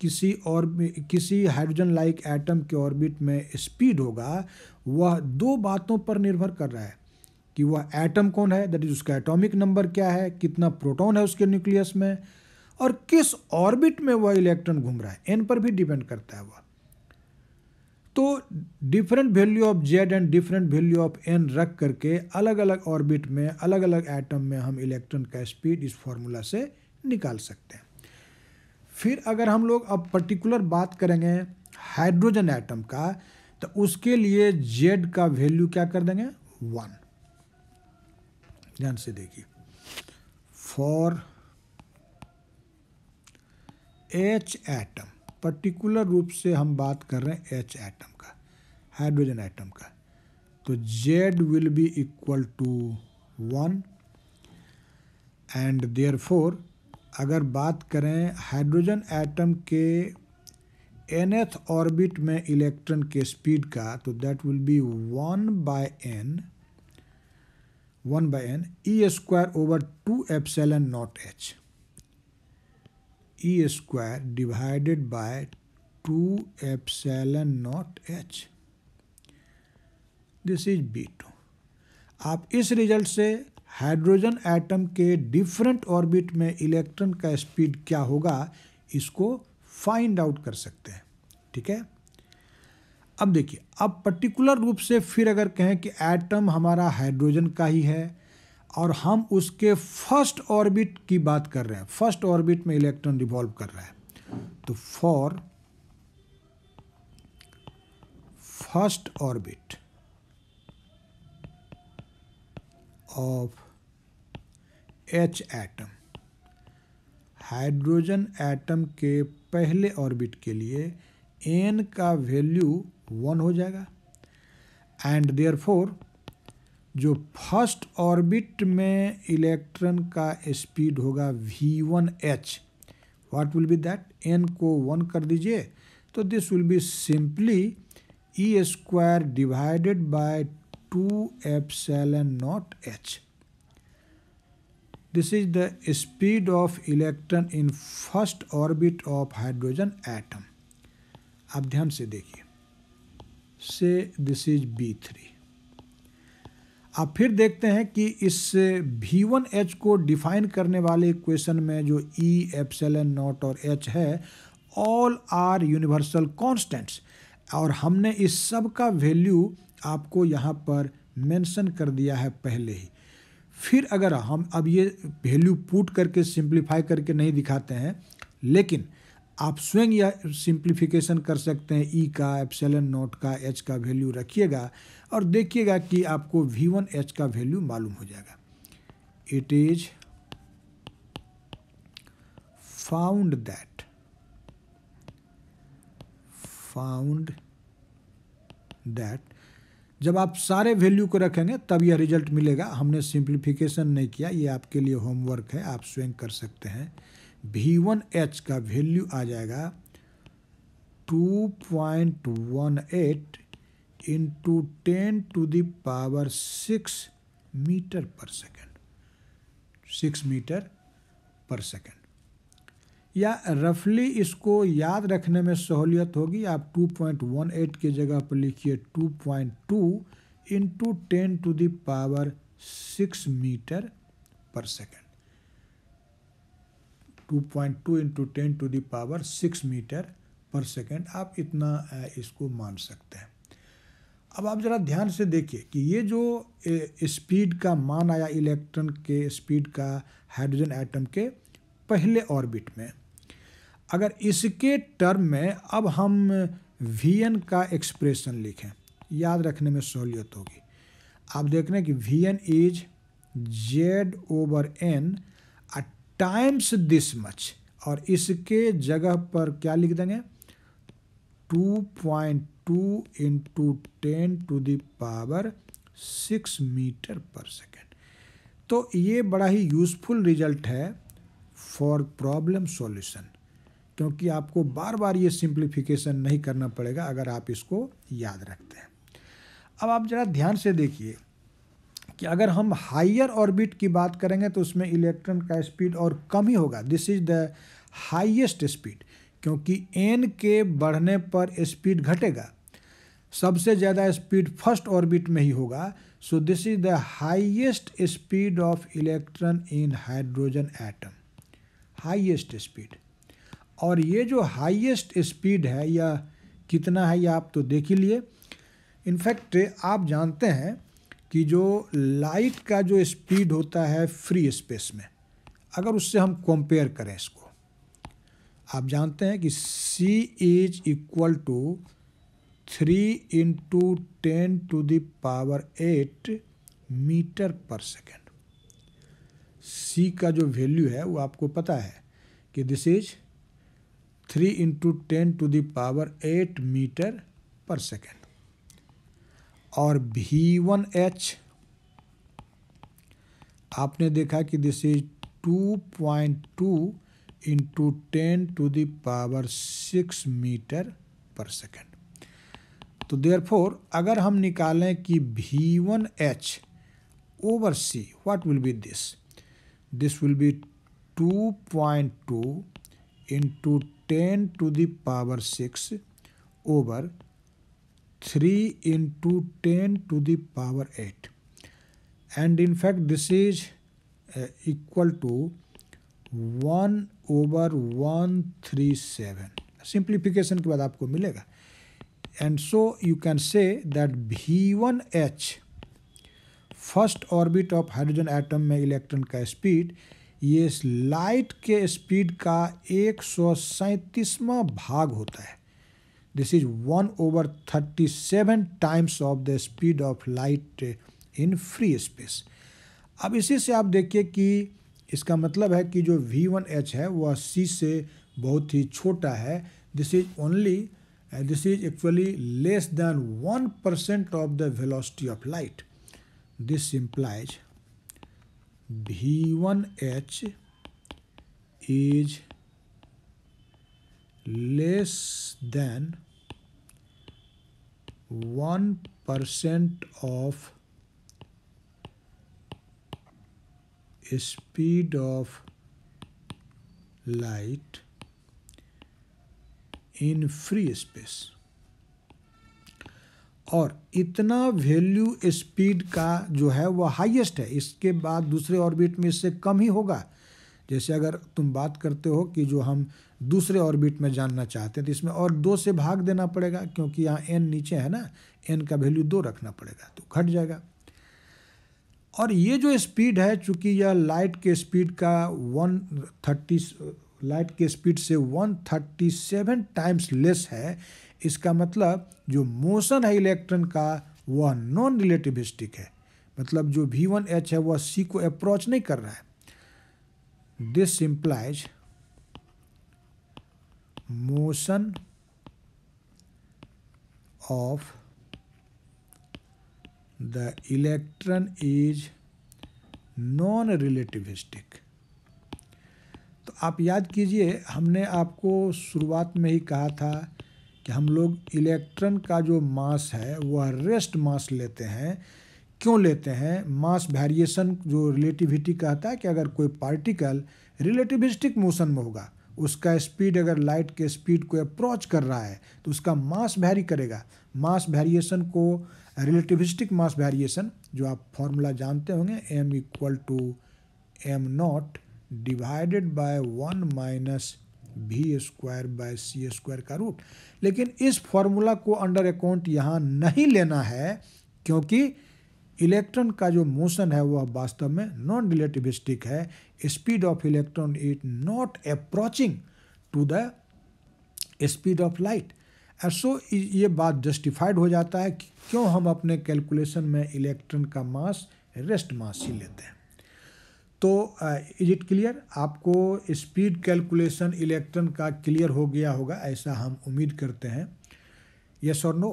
किसी और किसी हाइड्रोजन लाइक एटम के ऑर्बिट में स्पीड होगा वह दो बातों पर निर्भर कर रहा है कि वह एटम कौन है दैट इज उसका एटॉमिक नंबर क्या है कितना प्रोटॉन है उसके न्यूक्लियस में और किस ऑर्बिट में वह इलेक्ट्रॉन घूम रहा है एन पर भी डिपेंड करता है वह तो different value of Z and different value of N रख करके अलग अलग ऑर्बिट में अलग अलग एटम में हम इलेक्ट्रॉन का स्पीड इस फॉर्मूला से निकाल सकते हैं फिर अगर हम लोग अब पर्टिकुलर बात करेंगे हाइड्रोजन एटम का तो उसके लिए जेड का वैल्यू क्या कर देंगे वन ध्यान से देखिए फॉर एच एटम पर्टिकुलर रूप से हम बात कर रहे हैं एच एटम का हाइड्रोजन एटम का तो Z will be equal to one and therefore अगर बात करें हाइड्रोजन एटम के एथ ऑर्बिट में इलेक्ट्रॉन के स्पीड का तो that will be one by N one by N E square over two N not H E square divided by two epsilon naught H this is B two आप इस result से hydrogen atom के different orbit में electron का speed क्या होगा इसको find out कर सकते हैं ठीक है अब देखिए अब पर्टिकुलर रूप से फिर अगर कहें कि एटम हमारा हाइड्रोजन का ही है और हम उसके फर्स्ट ऑर्बिट की बात कर रहे हैं फर्स्ट ऑर्बिट में इलेक्ट्रॉन रिवॉल्व कर रहा है तो for first orbit of H atom hydrogen atom के पहले ऑर्बिट के लिए एन का वैल्यू वन हो जाएगा एंड देयर फोर जो फर्स्ट ऑर्बिट में इलेक्ट्रन का स्पीड होगा V one H what will be that N को वन कर दीजिए तो this will be simply E square divided by two epsilon naught H this is the speed of electron in first orbit of hydrogen atom आप ध्यान से देखिए से this is B three अब फिर देखते हैं कि इस भी वन एच को डिफाइन करने वाले इक्वेशन में जो ई एप्सल एन नॉट और एच है ऑल आर यूनिवर्सल कॉन्स्टेंट्स और हमने इस सब का वैल्यू आपको यहाँ पर मेंशन कर दिया है पहले ही फिर अगर हम अब ये वैल्यू पुट करके सिंप्लीफाई करके नहीं दिखाते हैं लेकिन आप स्वयं या सिंप्लीफिकेशन कर सकते हैं ई e का एप्सलन नोट का एच का वैल्यू रखिएगा और देखिएगा कि आपको वी वन एच का वैल्यू मालूम हो जाएगा it is found that found that जब आप सारे वैल्यू को रखेंगे तब यह रिजल्ट मिलेगा हमने सिंप्लीफिकेशन नहीं किया ये आपके लिए होमवर्क है आप स्वयं कर सकते हैं वी वन एच का वैल्यू आ जाएगा two point one eight into ten to the power six metre per second six metre per second या रफली इसको याद रखने में सहूलियत होगी आप टू पॉइंट वन एट के जगह पर लिखिए two point two into ten to the power six metre per second two point two into ten to the power six metre per second आप इतना इसको मान सकते हैं अब आप ज़रा ध्यान से देखिए कि ये जो स्पीड का मान आया इलेक्ट्रॉन के स्पीड का हाइड्रोजन एटम के पहले ऑर्बिट में अगर इसके टर्म में अब हम वी एन का एक्सप्रेशन लिखें याद रखने में सहूलियत होगी आप देख रहे हैं कि V N is Z over N times this much और इसके जगह पर क्या लिख देंगे two point two into ten to the power six metre per second तो ये बड़ा ही यूज़फुल रिजल्ट है फॉर प्रॉब्लम सॉल्यूशन क्योंकि आपको बार बार ये सिंप्लीफिकेशन नहीं करना पड़ेगा अगर आप इसको याद रखते हैं अब आप ज़रा ध्यान से देखिए कि अगर हम हाइयर ऑर्बिट की बात करेंगे तो उसमें इलेक्ट्रॉन का स्पीड और कम ही होगा this is the highest speed क्योंकि एन के बढ़ने पर स्पीड घटेगा सबसे ज़्यादा स्पीड फर्स्ट ऑर्बिट में ही होगा so this is the highest speed of electron in hydrogen atom highest speed और ये जो हाइएस्ट स्पीड है या कितना है या आप तो देख ही लिए इनफैक्ट आप जानते हैं कि जो लाइट का जो स्पीड होता है फ्री स्पेस में अगर उससे हम कंपेयर करें इसको आप जानते हैं कि C is equal to three into ten to the power eight metre per second C का जो वैल्यू है वो आपको पता है कि this is three into ten to the power eight metre per second और भी वन एच आपने देखा कि this is two point two into ten to the power six metre per second तो फोर अगर हम निकालें कि V one H over C what will be this this will be two point two into ten to the power six over three into ten to the power eight and in fact this is equal to one over one three seven simplification के बाद आपको मिलेगा and so you can say that V one H first orbit of hydrogen atom में electron का speed ये light के speed का एक सौ सैंतीसवा भाग होता है this is one over thirty seven times of the speed of light in free space अब इसी से आप देखिए कि इसका मतलब है कि जो वी वन एच है वह सी से बहुत ही छोटा है this is only this is actually less than one percent of the velocity of light this V one H is less than 1% of speed of light in free space और इतना value speed का जो है वह highest है इसके बाद दूसरे ऑर्बिट में इससे कम ही होगा जैसे अगर तुम बात करते हो कि जो हम दूसरे ऑर्बिट में जानना चाहते हैं तो इसमें और दो से भाग देना पड़ेगा क्योंकि यहाँ एन नीचे है ना एन का वैल्यू दो रखना पड़ेगा तो घट जाएगा और ये जो स्पीड है चूँकि यह लाइट के स्पीड का वन थर्टी लाइट के स्पीड से one thirty seven times less है इसका मतलब जो मोशन है इलेक्ट्रॉन का वह नॉन रिलेटिविस्टिक है मतलब जो वी वन एच है वह सी को अप्रोच नहीं कर रहा है this implies motion of the electron is non-relativistic तो आप याद कीजिए हमने आपको शुरुआत में ही कहा था कि हम लोग इलेक्ट्रॉन का जो मास है वह रेस्ट मास लेते हैं क्यों लेते हैं मास वेरिएशन जो रिलेटिविटी कहता है कि अगर कोई पार्टिकल रिलेटिविस्टिक मोशन में होगा उसका स्पीड अगर लाइट के स्पीड को अप्रोच कर रहा है तो उसका मास वैरी करेगा मास वेरिएशन को रिलेटिविस्टिक मास वेरिएशन जो आप फॉर्मूला जानते होंगे M equal to M naught divided by one minus V square by C square का रूट लेकिन इस फॉर्मूला को अंडर अकाउंट यहाँ नहीं लेना है क्योंकि इलेक्ट्रॉन का जो मोशन है वह वास्तव में नॉन रिलेटिविस्टिक है speed of electron is not approaching to the speed of light so ये बात जस्टिफाइड हो जाता है कि क्यों हम अपने कैलकुलेशन में इलेक्ट्रॉन का मास रेस्ट मास ही लेते हैं तो इज इट क्लियर आपको स्पीड कैलकुलेशन इलेक्ट्रॉन का क्लियर हो गया होगा ऐसा हम उम्मीद करते हैं यस और नो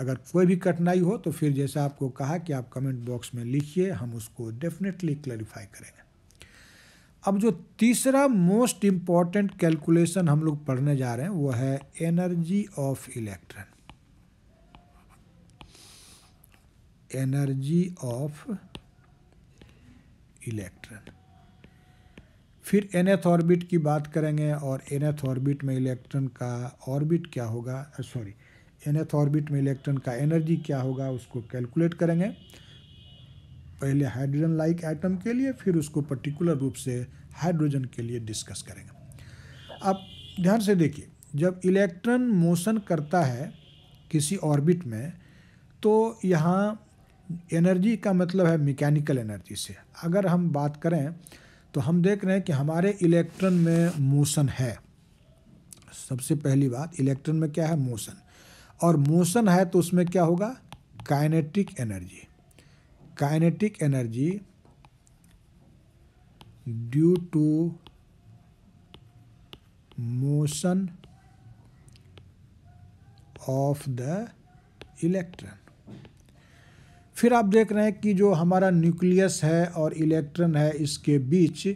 अगर कोई भी कठिनाई हो तो फिर जैसा आपको कहा कि आप कमेंट बॉक्स में लिखिए हम उसको डेफिनेटली क्लैरिफाई करेंगे अब जो तीसरा मोस्ट इम्पॉर्टेंट कैलकुलेशन हम लोग पढ़ने जा रहे हैं वो है energy of electron energy of electron फिर एनएथ ऑर्बिट की बात करेंगे और एनएथ ऑर्बिट में इलेक्ट्रॉन का ऑर्बिट क्या होगा सॉरी uh, एनएथ ऑर्बिट में इलेक्ट्रॉन का एनर्जी क्या होगा उसको कैलकुलेट करेंगे पहले हाइड्रोजन लाइक आइटम के लिए फिर उसको पर्टिकुलर रूप से हाइड्रोजन के लिए डिस्कस करेंगे अब ध्यान से देखिए जब इलेक्ट्रॉन मोशन करता है किसी ऑर्बिट में तो यहाँ एनर्जी का मतलब है मैकेनिकल एनर्जी से अगर हम बात करें तो हम देख रहे हैं कि हमारे इलेक्ट्रॉन में मोशन है सबसे पहली बात इलेक्ट्रॉन में क्या है मोशन और मोशन है तो उसमें क्या होगा kinetic energy kinetic energy due to motion of the electron फिर आप देख रहे हैं कि जो हमारा न्यूक्लियस है और इलेक्ट्रॉन है इसके बीच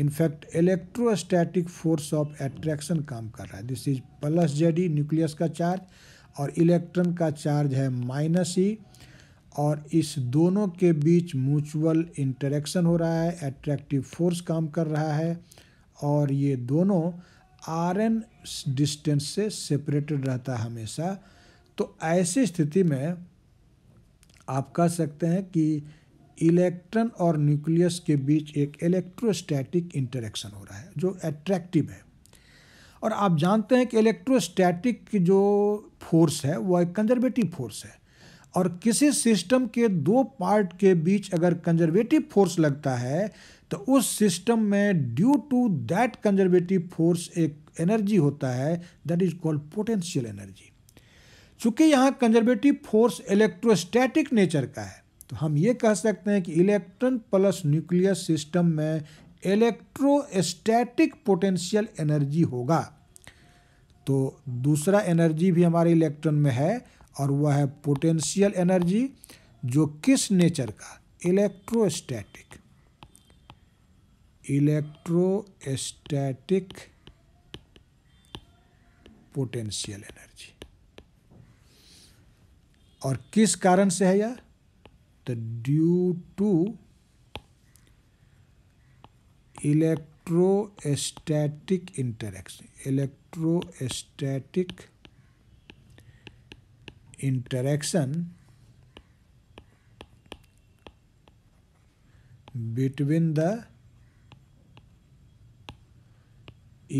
in fact electrostatic force of attraction काम कर रहा है this is plus Z E nucleus का चार्ज और इलेक्ट्रॉन का चार्ज है माइनस ई e और इस दोनों के बीच म्यूचुअल इंटरेक्शन हो रहा है एट्रैक्टिव फोर्स काम कर रहा है और ये दोनों आर एन डिस्टेंस से सेपरेटेड रहता है हमेशा तो ऐसी स्थिति में आप कह सकते हैं कि इलेक्ट्रॉन और न्यूक्लियस के बीच एक इलेक्ट्रोस्टैटिक इंटरेक्शन हो रहा है जो एट्रैक्टिव है और आप जानते हैं कि इलेक्ट्रोस्टैटिक जो फोर्स है वह एक कंजर्वेटिव फोर्स है और किसी सिस्टम के दो पार्ट के बीच अगर कंजर्वेटिव फोर्स लगता है तो उस सिस्टम में due to that conservative force एक एनर्जी होता है that is called potential energy चूँकि यहाँ कंजर्वेटिव फोर्स इलेक्ट्रोस्टैटिक नेचर का है तो हम ये कह सकते हैं कि इलेक्ट्रॉन प्लस न्यूक्लियर सिस्टम में इलेक्ट्रोस्टैटिक पोटेंशियल एनर्जी होगा तो दूसरा एनर्जी भी हमारे इलेक्ट्रॉन में है और वह है पोटेंशियल एनर्जी जो किस नेचर का इलेक्ट्रोस्टैटिक इलेक्ट्रोस्टैटिक पोटेंशियल एनर्जी और किस कारण से है यह तो due to electrostatic interaction electro electrostatic interaction between the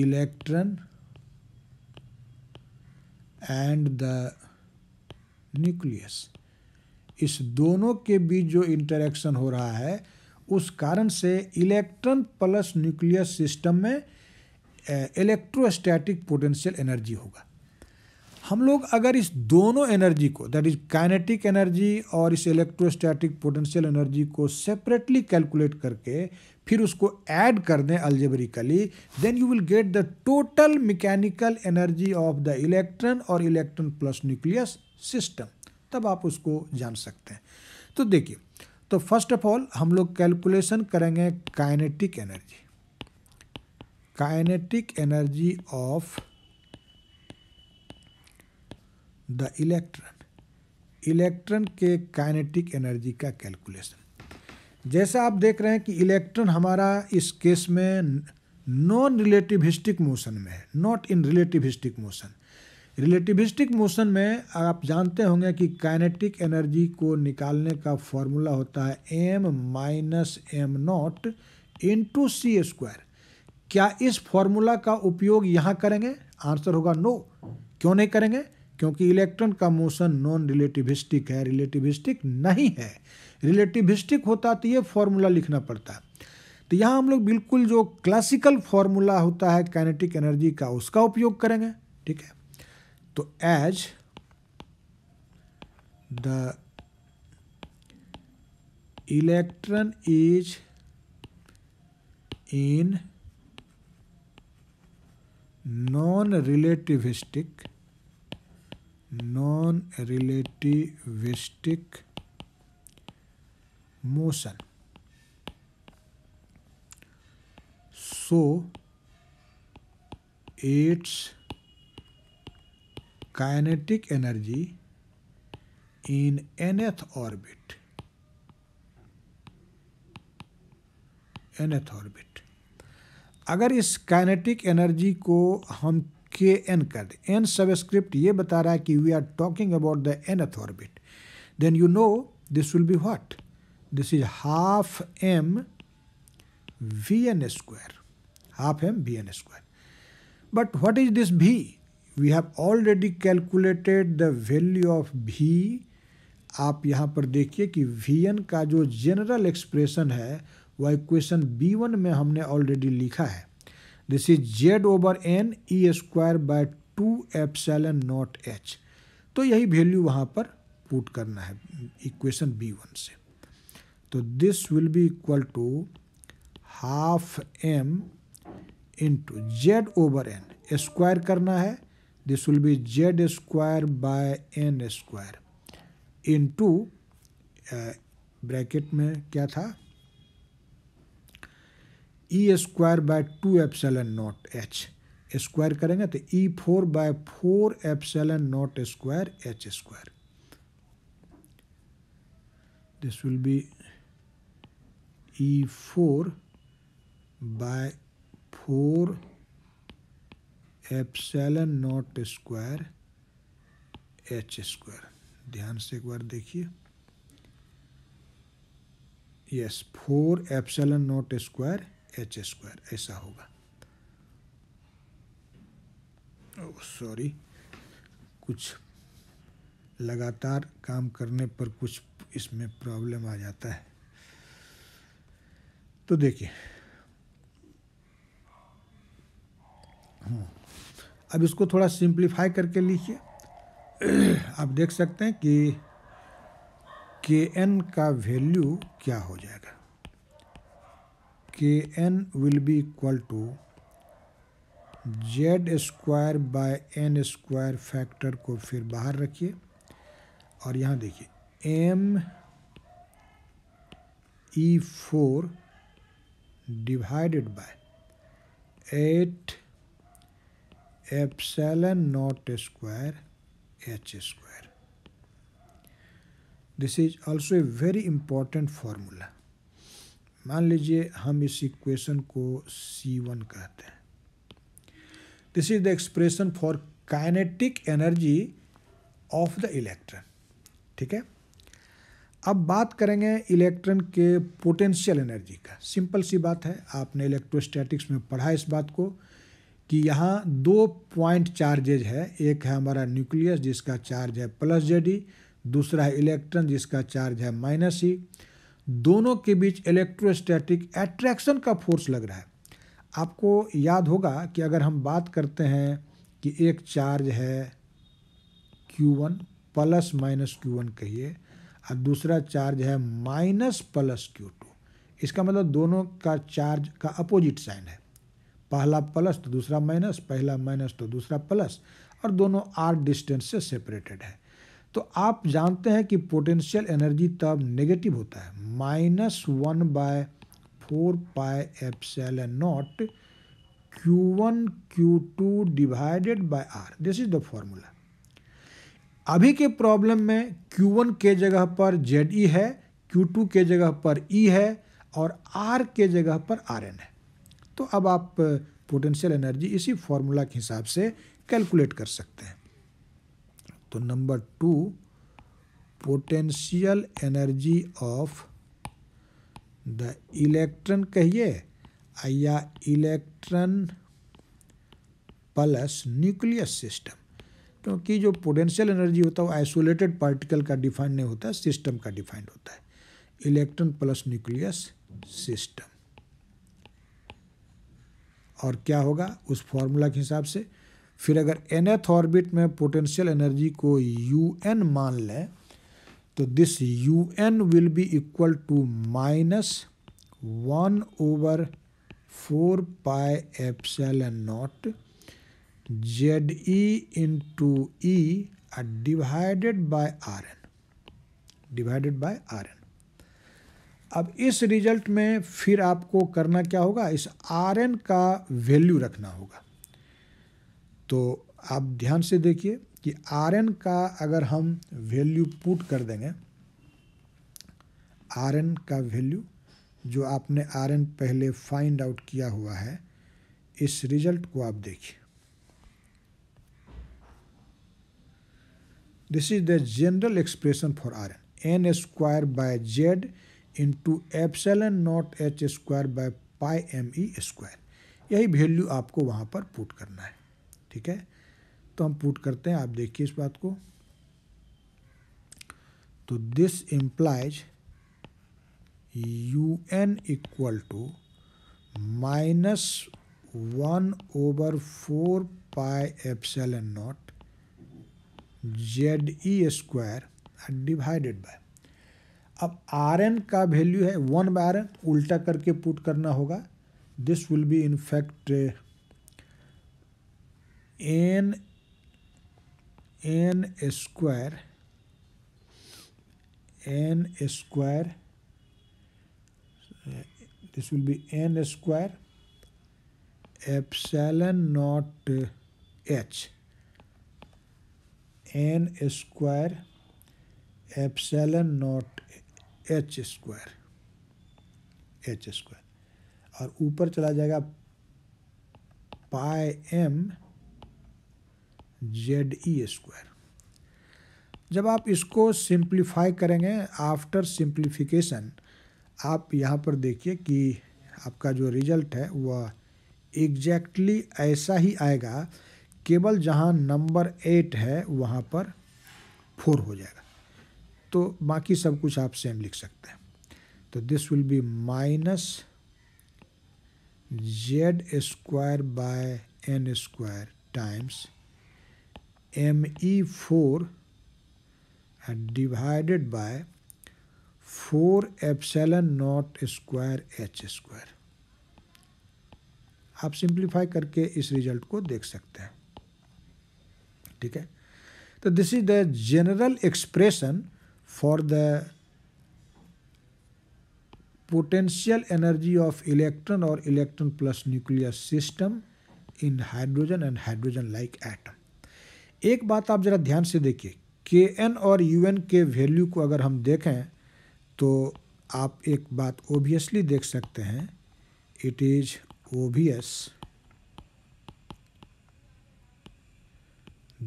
electron and the nucleus इस दोनों के बीच जो इंटरेक्शन हो रहा है उस कारण से इलेक्ट्रॉन प्लस न्यूक्लियस सिस्टम में इलेक्ट्रोस्टैटिक पोटेंशियल एनर्जी होगा हम लोग अगर इस दोनों एनर्जी को दैट इज काइनेटिक एनर्जी और इस इलेक्ट्रोस्टैटिक पोटेंशियल एनर्जी को सेपरेटली कैलकुलेट करके फिर उसको ऐड कर दें algebraically then you will get the total mechanical energy of the electron और इलेक्ट्रॉन प्लस न्यूक्लियस सिस्टम तब आप उसको जान सकते हैं तो देखिए तो फर्स्ट ऑफ ऑल हम लोग कैलकुलेशन करेंगे kinetic energy kinetic energy of the electron electron के काइनेटिक एनर्जी का कैलकुलेशन जैसा आप देख रहे हैं कि इलेक्ट्रॉन हमारा इस केस में नॉन रिलेटिविस्टिक मोशन में है not in relativistic motion relativistic motion में आप जानते होंगे कि काइनेटिक एनर्जी को निकालने का फॉर्मूला होता है M minus M naught into C square क्या इस फॉर्मूला का उपयोग यहाँ करेंगे आंसर होगा नो क्यों नहीं करेंगे क्योंकि इलेक्ट्रॉन का मोशन नॉन रिलेटिविस्टिक है रिलेटिविस्टिक नहीं है रिलेटिविस्टिक होता तो ये फॉर्मूला लिखना पड़ता तो यहाँ हम लोग बिल्कुल जो क्लासिकल फॉर्मूला होता है काइनेटिक एनर्जी का उसका उपयोग करेंगे ठीक है तो as the electron is in non-relativistic non-relativistic motion so its kinetic energy in nth orbit nth orbit अगर इस काइनेटिक एनर्जी को हम के एन कर दें एन सबस्क्रिप्ट ये बता रहा है कि we are talking about the nth orbit then you know this will be what this is half M V N square half M V N square but what is this V we have already calculated the value of V आप यहाँ पर देखिए कि N का जो general expression है वह question B one में हमने ऑलरेडी लिखा है this is Z over N E square by two epsilon N not H तो यही वैल्यू वहाँ पर पुट करना है इक्वेशन बी वन से तो this will be equal to half M into Z over N square करना है this will be Z square by N square into bracket में क्या था E square by two epsilon naught H square करेंगे तो E four by four epsilon naught square H square this will be E four by four epsilon naught square H square ध्यान से एक बार देखिए yes four epsilon naught square H square ऐसा होगा sorry कुछ लगातार काम करने पर कुछ इसमें प्रॉब्लम आ जाता है तो देखिए हम्म। अब इसको थोड़ा सिंप्लीफाई करके लिखिए आप देख सकते हैं कि के एन का वैल्यू क्या हो जाएगा K N will be equal to Z square by N square factor को फिर बाहर रखिए और यहाँ देखिए M E four divided by eight epsilon naught square H square this is also a very important formula मान लीजिए हम इस इक्वेशन को सी वन कहते हैं this is the expression for kinetic energy of the electron ठीक है अब बात करेंगे इलेक्ट्रॉन के पोटेंशियल एनर्जी का सिंपल सी बात है आपने इलेक्ट्रोस्टैटिक्स में पढ़ा इस बात को कि यहाँ दो पॉइंट चार्जेज है एक है हमारा न्यूक्लियस जिसका चार्ज है प्लस जेड दूसरा है इलेक्ट्रॉन जिसका चार्ज है माइनस ई e। दोनों के बीच इलेक्ट्रोस्टैटिक एट्रैक्शन का फोर्स लग रहा है आपको याद होगा कि अगर हम बात करते हैं कि एक चार्ज है Q1 one plus minus Q कहिए और दूसरा चार्ज है माइनस प्लस क्यू इसका मतलब दोनों का चार्ज का अपोजिट साइन है पहला प्लस तो दूसरा माइनस पहला माइनस तो दूसरा प्लस और दोनों आर डिस्टेंस से सेपरेटेड है तो आप जानते हैं कि पोटेंशियल एनर्जी तब नेगेटिव होता है minus one by four pi epsilon naught Q one Q two divided by R this is the formula अभी के प्रॉब्लम में क्यू वन के जगह पर जेड ई e है क्यू टू के जगह पर ई e है और आर के जगह पर आर एन है तो अब आप पोटेंशियल एनर्जी इसी फॉर्मूला के हिसाब से कैलकुलेट कर सकते हैं तो number two potential energy of the electron कहिए या इलेक्ट्रन प्लस न्यूक्लियस सिस्टम क्योंकि जो पोटेंशियल एनर्जी होता है वो आइसोलेटेड पार्टिकल का डिफाइंड नहीं होता सिस्टम का डिफाइंड होता है इलेक्ट्रॉन प्लस न्यूक्लियस सिस्टम और क्या होगा उस फॉर्मूला के हिसाब से फिर अगर एथ ऑर्बिट में पोटेंशियल एनर्जी को यू एन मान लें तो this U N will be equal to minus one over four pi epsilon naught Z E into E divided by R N divided by R N अब इस result में फिर आपको करना क्या होगा इस आर एन का वैल्यू रखना होगा तो आप ध्यान से देखिए कि आर एन का अगर हम वैल्यू पुट कर देंगे आर एन का वैल्यू जो आपने आर एन पहले फाइंड आउट किया हुआ है इस रिजल्ट को आप देखिए this is the general expression for R N N square by Z into N not H square by pi M E square यही वैल्यू आपको वहां पर पुट करना है ठीक है तो हम पुट करते हैं आप देखिए इस बात को तो this implies U N equal to minus one over four pi epsilon naught Z E square divided by अब आर एन का वैल्यू है वन बाय आर एन उल्टा करके पुट करना होगा this will be in fact N N square N square this will be N square epsilon naught H N square epsilon naught H square H square और ऊपर चला जाएगा pi M Z E square जब आप इसको simplify करेंगे after simplification आप यहाँ पर देखिए कि आपका जो रिजल्ट है वह एग्जैक्टली exactly ऐसा ही आएगा केवल जहाँ नंबर एट है वहाँ पर फोर हो जाएगा तो बाकी सब कुछ आप सेम लिख सकते हैं तो this will be minus Z square by N square times M E four divided by four epsilon naught square H square आप सिंप्लीफाई करके इस रिजल्ट को देख सकते हैं ठीक है तो this is the general expression for the potential energy of electron और electron plus nucleus system in hydrogen and hydrogen like atom एक बात आप ज़रा ध्यान से देखिए के एन और यू एन के वैल्यू को अगर हम देखें तो आप एक बात ओबियसली देख सकते हैं it is obvious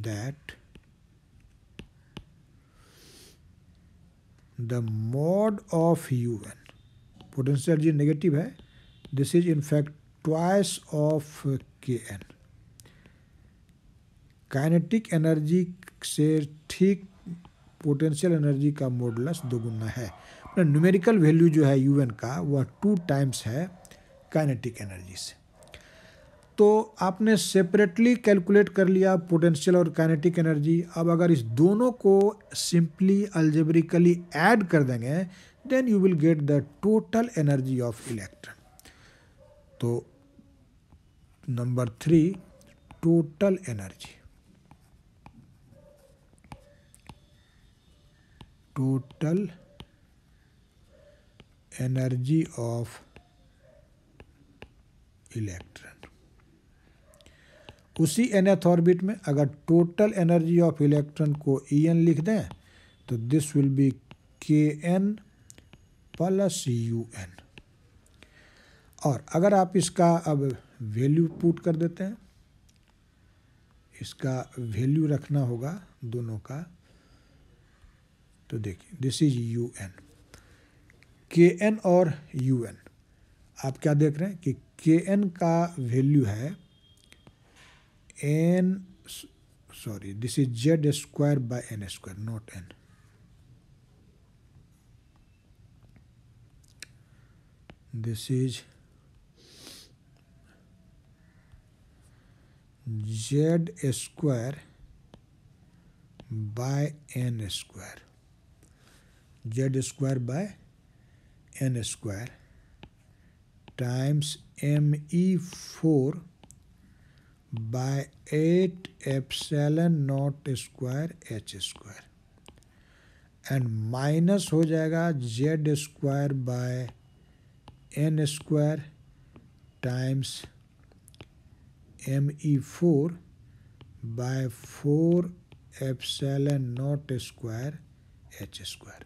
that the mod of U N potential जी नेगेटिव है this is in fact twice of K N kinetic energy से ठीक पोटेंशियल एनर्जी का मॉडलस दोगुना है न्यूमेरिकल वैल्यू जो है यू का वह टू टाइम्स है काइनेटिक एनर्जी से तो आपने सेपरेटली कैलकुलेट कर लिया पोटेंशियल और काइनेटिक एनर्जी अब अगर इस दोनों को सिंपली अल्जेब्रिकली ऐड कर देंगे then you will get the total energy of electron तो number three total energy total energy of electron उसी एनथ ऑर्बिट में अगर टोटल एनर्जी ऑफ इलेक्ट्रॉन को ई एन लिख दें तो this will be K N plus U N और अगर आप इसका अब वैल्यू पुट कर देते हैं इसका वैल्यू रखना होगा दोनों का तो देखिए this is U N K N और यू एन आप क्या देख रहे हैं कि के एन का वैल्यू है N sorry this is Z square by N square not N this is Z square by N square Z square by N square times M E four by eight F epsilon naught square H square and minus हो जाएगा Z square by N square times M E four by four F epsilon naught square H square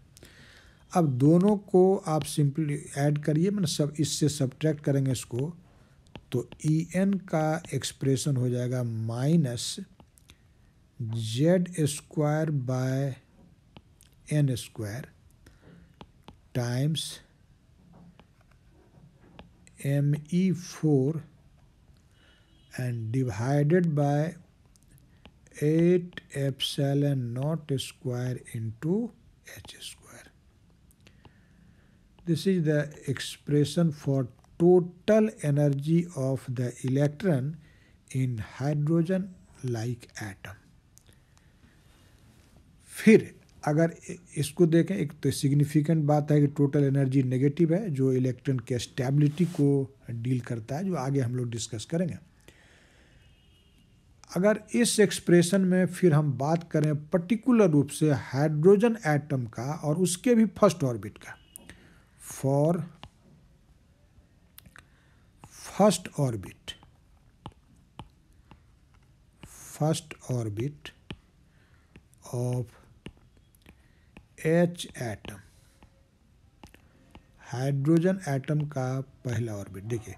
अब दोनों को आप simply add करिए मैंने सब इससे सब्ट्रैक्ट करेंगे इसको तो ई एन का एक्सप्रेशन हो जाएगा minus Z square by N square times M E four and divided by eight F N naught square into h square. This is the expression for total energy of the electron in hydrogen like atom. फिर अगर इसको देखें एक तो significant बात है कि total energy negative है जो इलेक्ट्रॉन के स्टेबिलिटी को डील करता है जो आगे हम लोग डिस्कस करेंगे अगर इस एक्सप्रेशन में फिर हम बात करें पर्टिकुलर रूप से हाइड्रोजन एटम का और उसके भी फर्स्ट ऑर्बिट का for first orbit first orbit of H atom hydrogen atom का पहला ऑर्बिट देखिए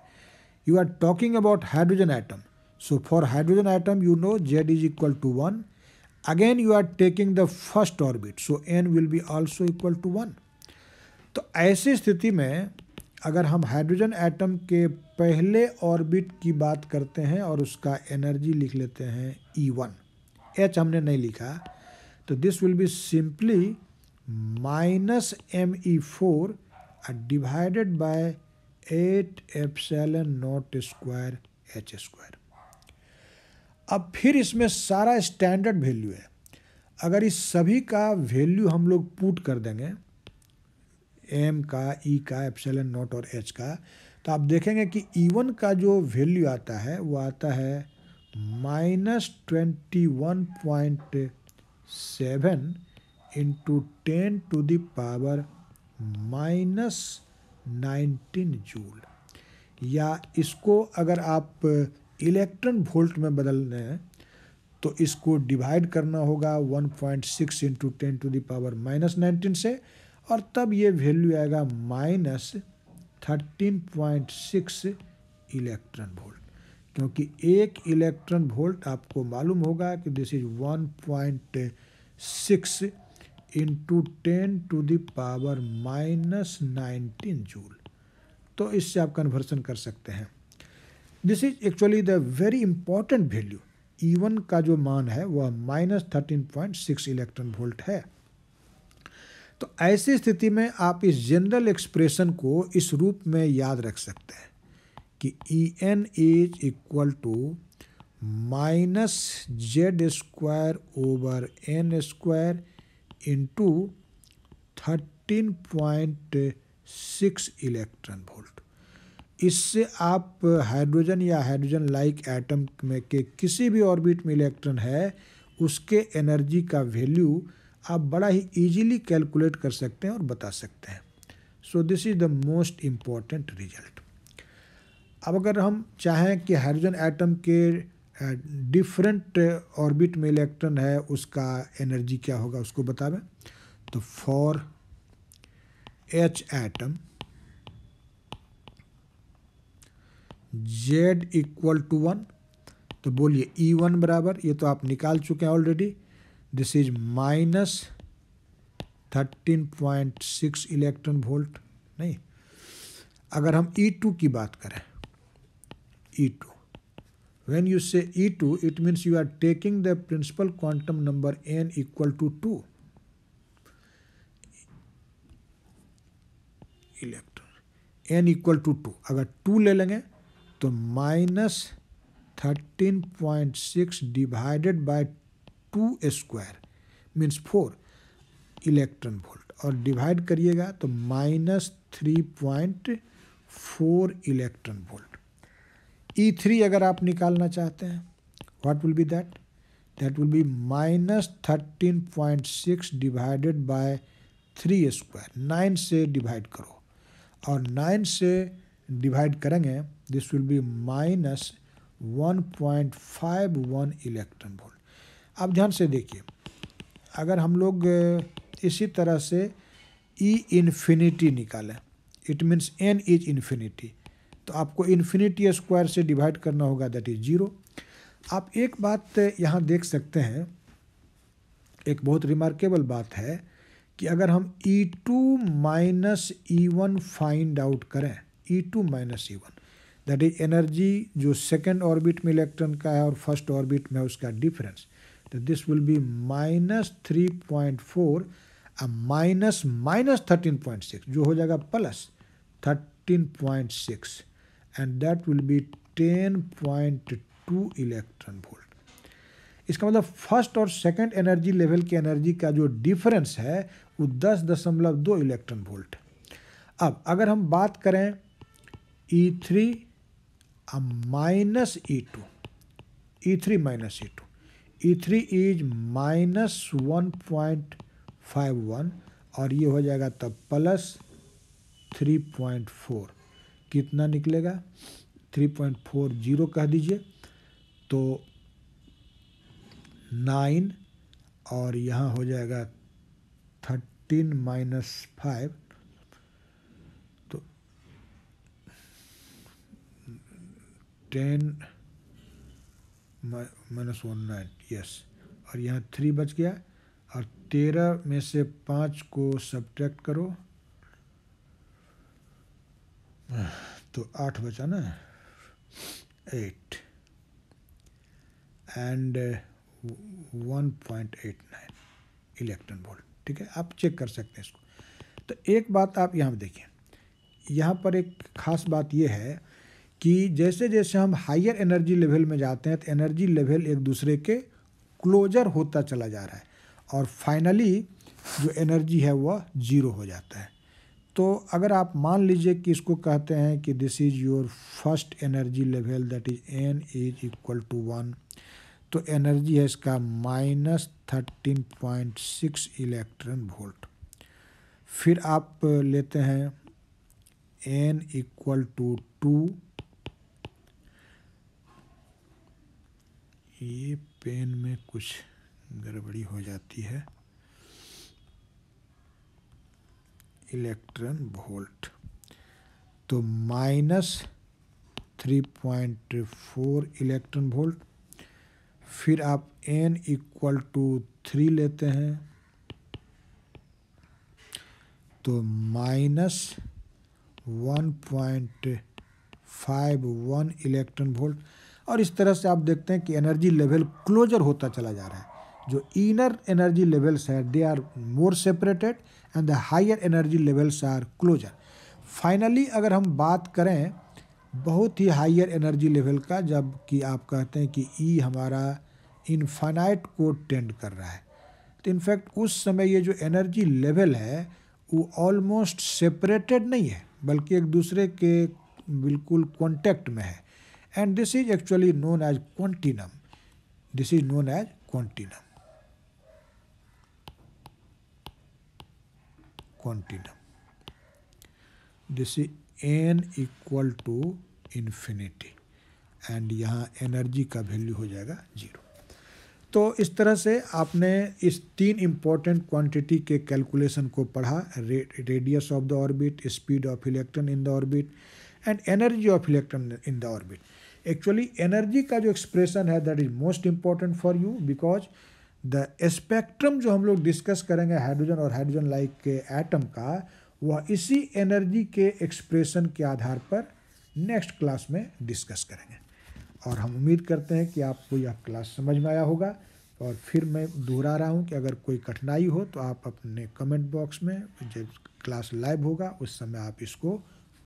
you are talking about hydrogen atom So for hydrogen atom you know Z is equal to 1. Again you are taking the first orbit so N will be also equal to 1. तो ऐसी स्थिति में अगर हम hydrogen atom के पहले orbit की बात करते हैं और उसका एनर्जी लिख लेते हैं ई वन एच हमने नहीं लिखा तो this will be simply minus M E four divided by eight epsilon naught square H square अब फिर इसमें सारा स्टैंडर्ड वैल्यू है अगर इस सभी का वैल्यू हम लोग पुट कर देंगे एम का ई e का एप्सल नॉट और एच का तो आप देखेंगे कि ई वन का जो वैल्यू आता है वो आता है minus twenty one point seven into ten to the power minus nineteen joule या इसको अगर आप इलेक्ट्रॉन वोल्ट में बदलने हैं तो इसको डिवाइड करना होगा 1.6 point six into ten to the power minus nineteen से और तब ये वैल्यू आएगा minus thirteen point six electron volt क्योंकि एक इलेक्ट्रॉन वोल्ट आपको मालूम होगा कि this is one point six into ten to the power minus nineteen joule तो इससे आप कन्वर्सन कर सकते हैं this is actually the very important value E का जो मान है वह minus thirteen point six electron volt है तो ऐसी स्थिति में आप इस जनरल एक्सप्रेशन को इस रूप में याद रख सकते हैं कि E N is equal to minus Z square over N square into thirteen point six electron volt इससे आप हाइड्रोजन या हाइड्रोजन लाइक एटम में के किसी भी ऑर्बिट में इलेक्ट्रॉन है उसके एनर्जी का वैल्यू आप बड़ा ही इजीली कैलकुलेट कर सकते हैं और बता सकते हैं so this is the most important result अब अगर हम चाहें कि हाइड्रोजन एटम के डिफरेंट ऑर्बिट में इलेक्ट्रॉन है उसका एनर्जी क्या होगा उसको बतावें तो for H atom Z equal to one तो बोलिए ई e वन बराबर ये तो आप निकाल चुके हैं already this is minus thirteen point six electron volt नहीं अगर हम ई e टू की बात करें E to when you say E two it means you are taking the principal quantum number N equal to two electron N equal to two अगर two ले लेंगे तो minus thirteen point six divided by two square means four electron volt और divide करिएगा तो minus three point four electron volt E three अगर आप निकालना चाहते हैं what will be that that will be minus thirteen point six divided bye three square nine से divide करो और नाइन से डिवाइड करेंगे this will be minus 1.51 electron volt अब ध्यान से देखिए अगर हम लोग इसी तरह से ई e इन्फिनिटी निकालें it means N is infinity तो आपको इन्फिनिटी स्क्वायर से डिवाइड करना होगा दैट इज जीरो आप एक बात यहाँ देख सकते हैं एक बहुत रिमार्केबल बात है कि अगर हम E two minus E one find out करें E two minus E one that is energy जो सेकेंड ऑर्बिट में इलेक्ट्रॉन का है और फर्स्ट ऑर्बिट में उसका डिफरेंस तो this will be minus three point four minus minus thirteen point six जो हो जाएगा plus thirteen point six and that will be ten point two electron volt इसका मतलब फर्स्ट और सेकेंड एनर्जी लेवल की एनर्जी का जो डिफरेंस है वो दस दशमलव दो इलेक्ट्रॉन वोल्ट अब अगर हम बात करें E e three minus E2, E3 minus E2. E3 is minus one point five one और ये हो जाएगा तब प्लस थ्री पॉइंट फोर कितना निकलेगा थ्री पॉइंट फोर जीरो कह दीजिए तो नाइन और यहाँ हो जाएगा thirteen minus five ten minus one nine yes और यहाँ थ्री बच गया और तेरह में से पाँच को सब्ट्रैक्ट करो तो आठ बचा ना eight and one point eight nine electron volt ठीक है आप चेक कर सकते हैं इसको तो एक बात आप यहाँ देखिए यहाँ पर एक खास बात यह है कि जैसे जैसे हम हायर एनर्जी लेवल में जाते हैं तो एनर्जी लेवल एक दूसरे के क्लोजर होता चला जा रहा है और फाइनली जो एनर्जी है वह ज़ीरो हो जाता है तो अगर आप मान लीजिए कि इसको कहते हैं कि this is your first energy level that is n is equal to one तो एनर्जी है इसका minus thirteen point six electron volt फिर आप लेते हैं एन इक्वल टू टू ये पेन में कुछ गड़बड़ी हो जाती है इलेक्ट्रॉन वोल्ट तो minus three point four electron volt फिर आप एन इक्वल टू थ्री लेते हैं तो minus one point five one electron volt और इस तरह से आप देखते हैं कि एनर्जी लेवल क्लोजर होता चला जा रहा है जो इनर एनर्जी लेवल्स है they are more separated and the higher energy levels are closer finally अगर हम बात करें बहुत ही हायर एनर्जी लेवल का जब कि आप कहते हैं कि ई e हमारा इनफाइनाइट को टेंड कर रहा है तो इनफैक्ट उस समय ये जो एनर्जी लेवल है वो ऑलमोस्ट सेपरेटेड नहीं है बल्कि एक दूसरे के बिल्कुल कॉन्टेक्ट में है and this is actually known as continuum. This is known as continuum. Continuum. This is n equal to infinity and यहाँ एनर्जी का वैल्यू हो जाएगा जीरो तो इस तरह से आपने इस तीन इम्पॉर्टेंट क्वांटिटी के कैलकुलेशन को पढ़ा radius of the orbit speed of electron in the orbit and energy of electron in the orbit actually energy का जो एक्सप्रेशन है that is most important for you because the spectrum जो हम लोग discuss करेंगे hydrogen और hydrogen like के atom का वह इसी एनर्जी के एक्सप्रेशन के आधार पर नेक्स्ट क्लास में डिस्कस करेंगे और हम उम्मीद करते हैं कि आपको यह क्लास समझ में आया होगा और फिर मैं दोहरा रहा हूँ कि अगर कोई कठिनाई हो तो आप अपने कमेंट बॉक्स में जब क्लास लाइव होगा उस समय आप इसको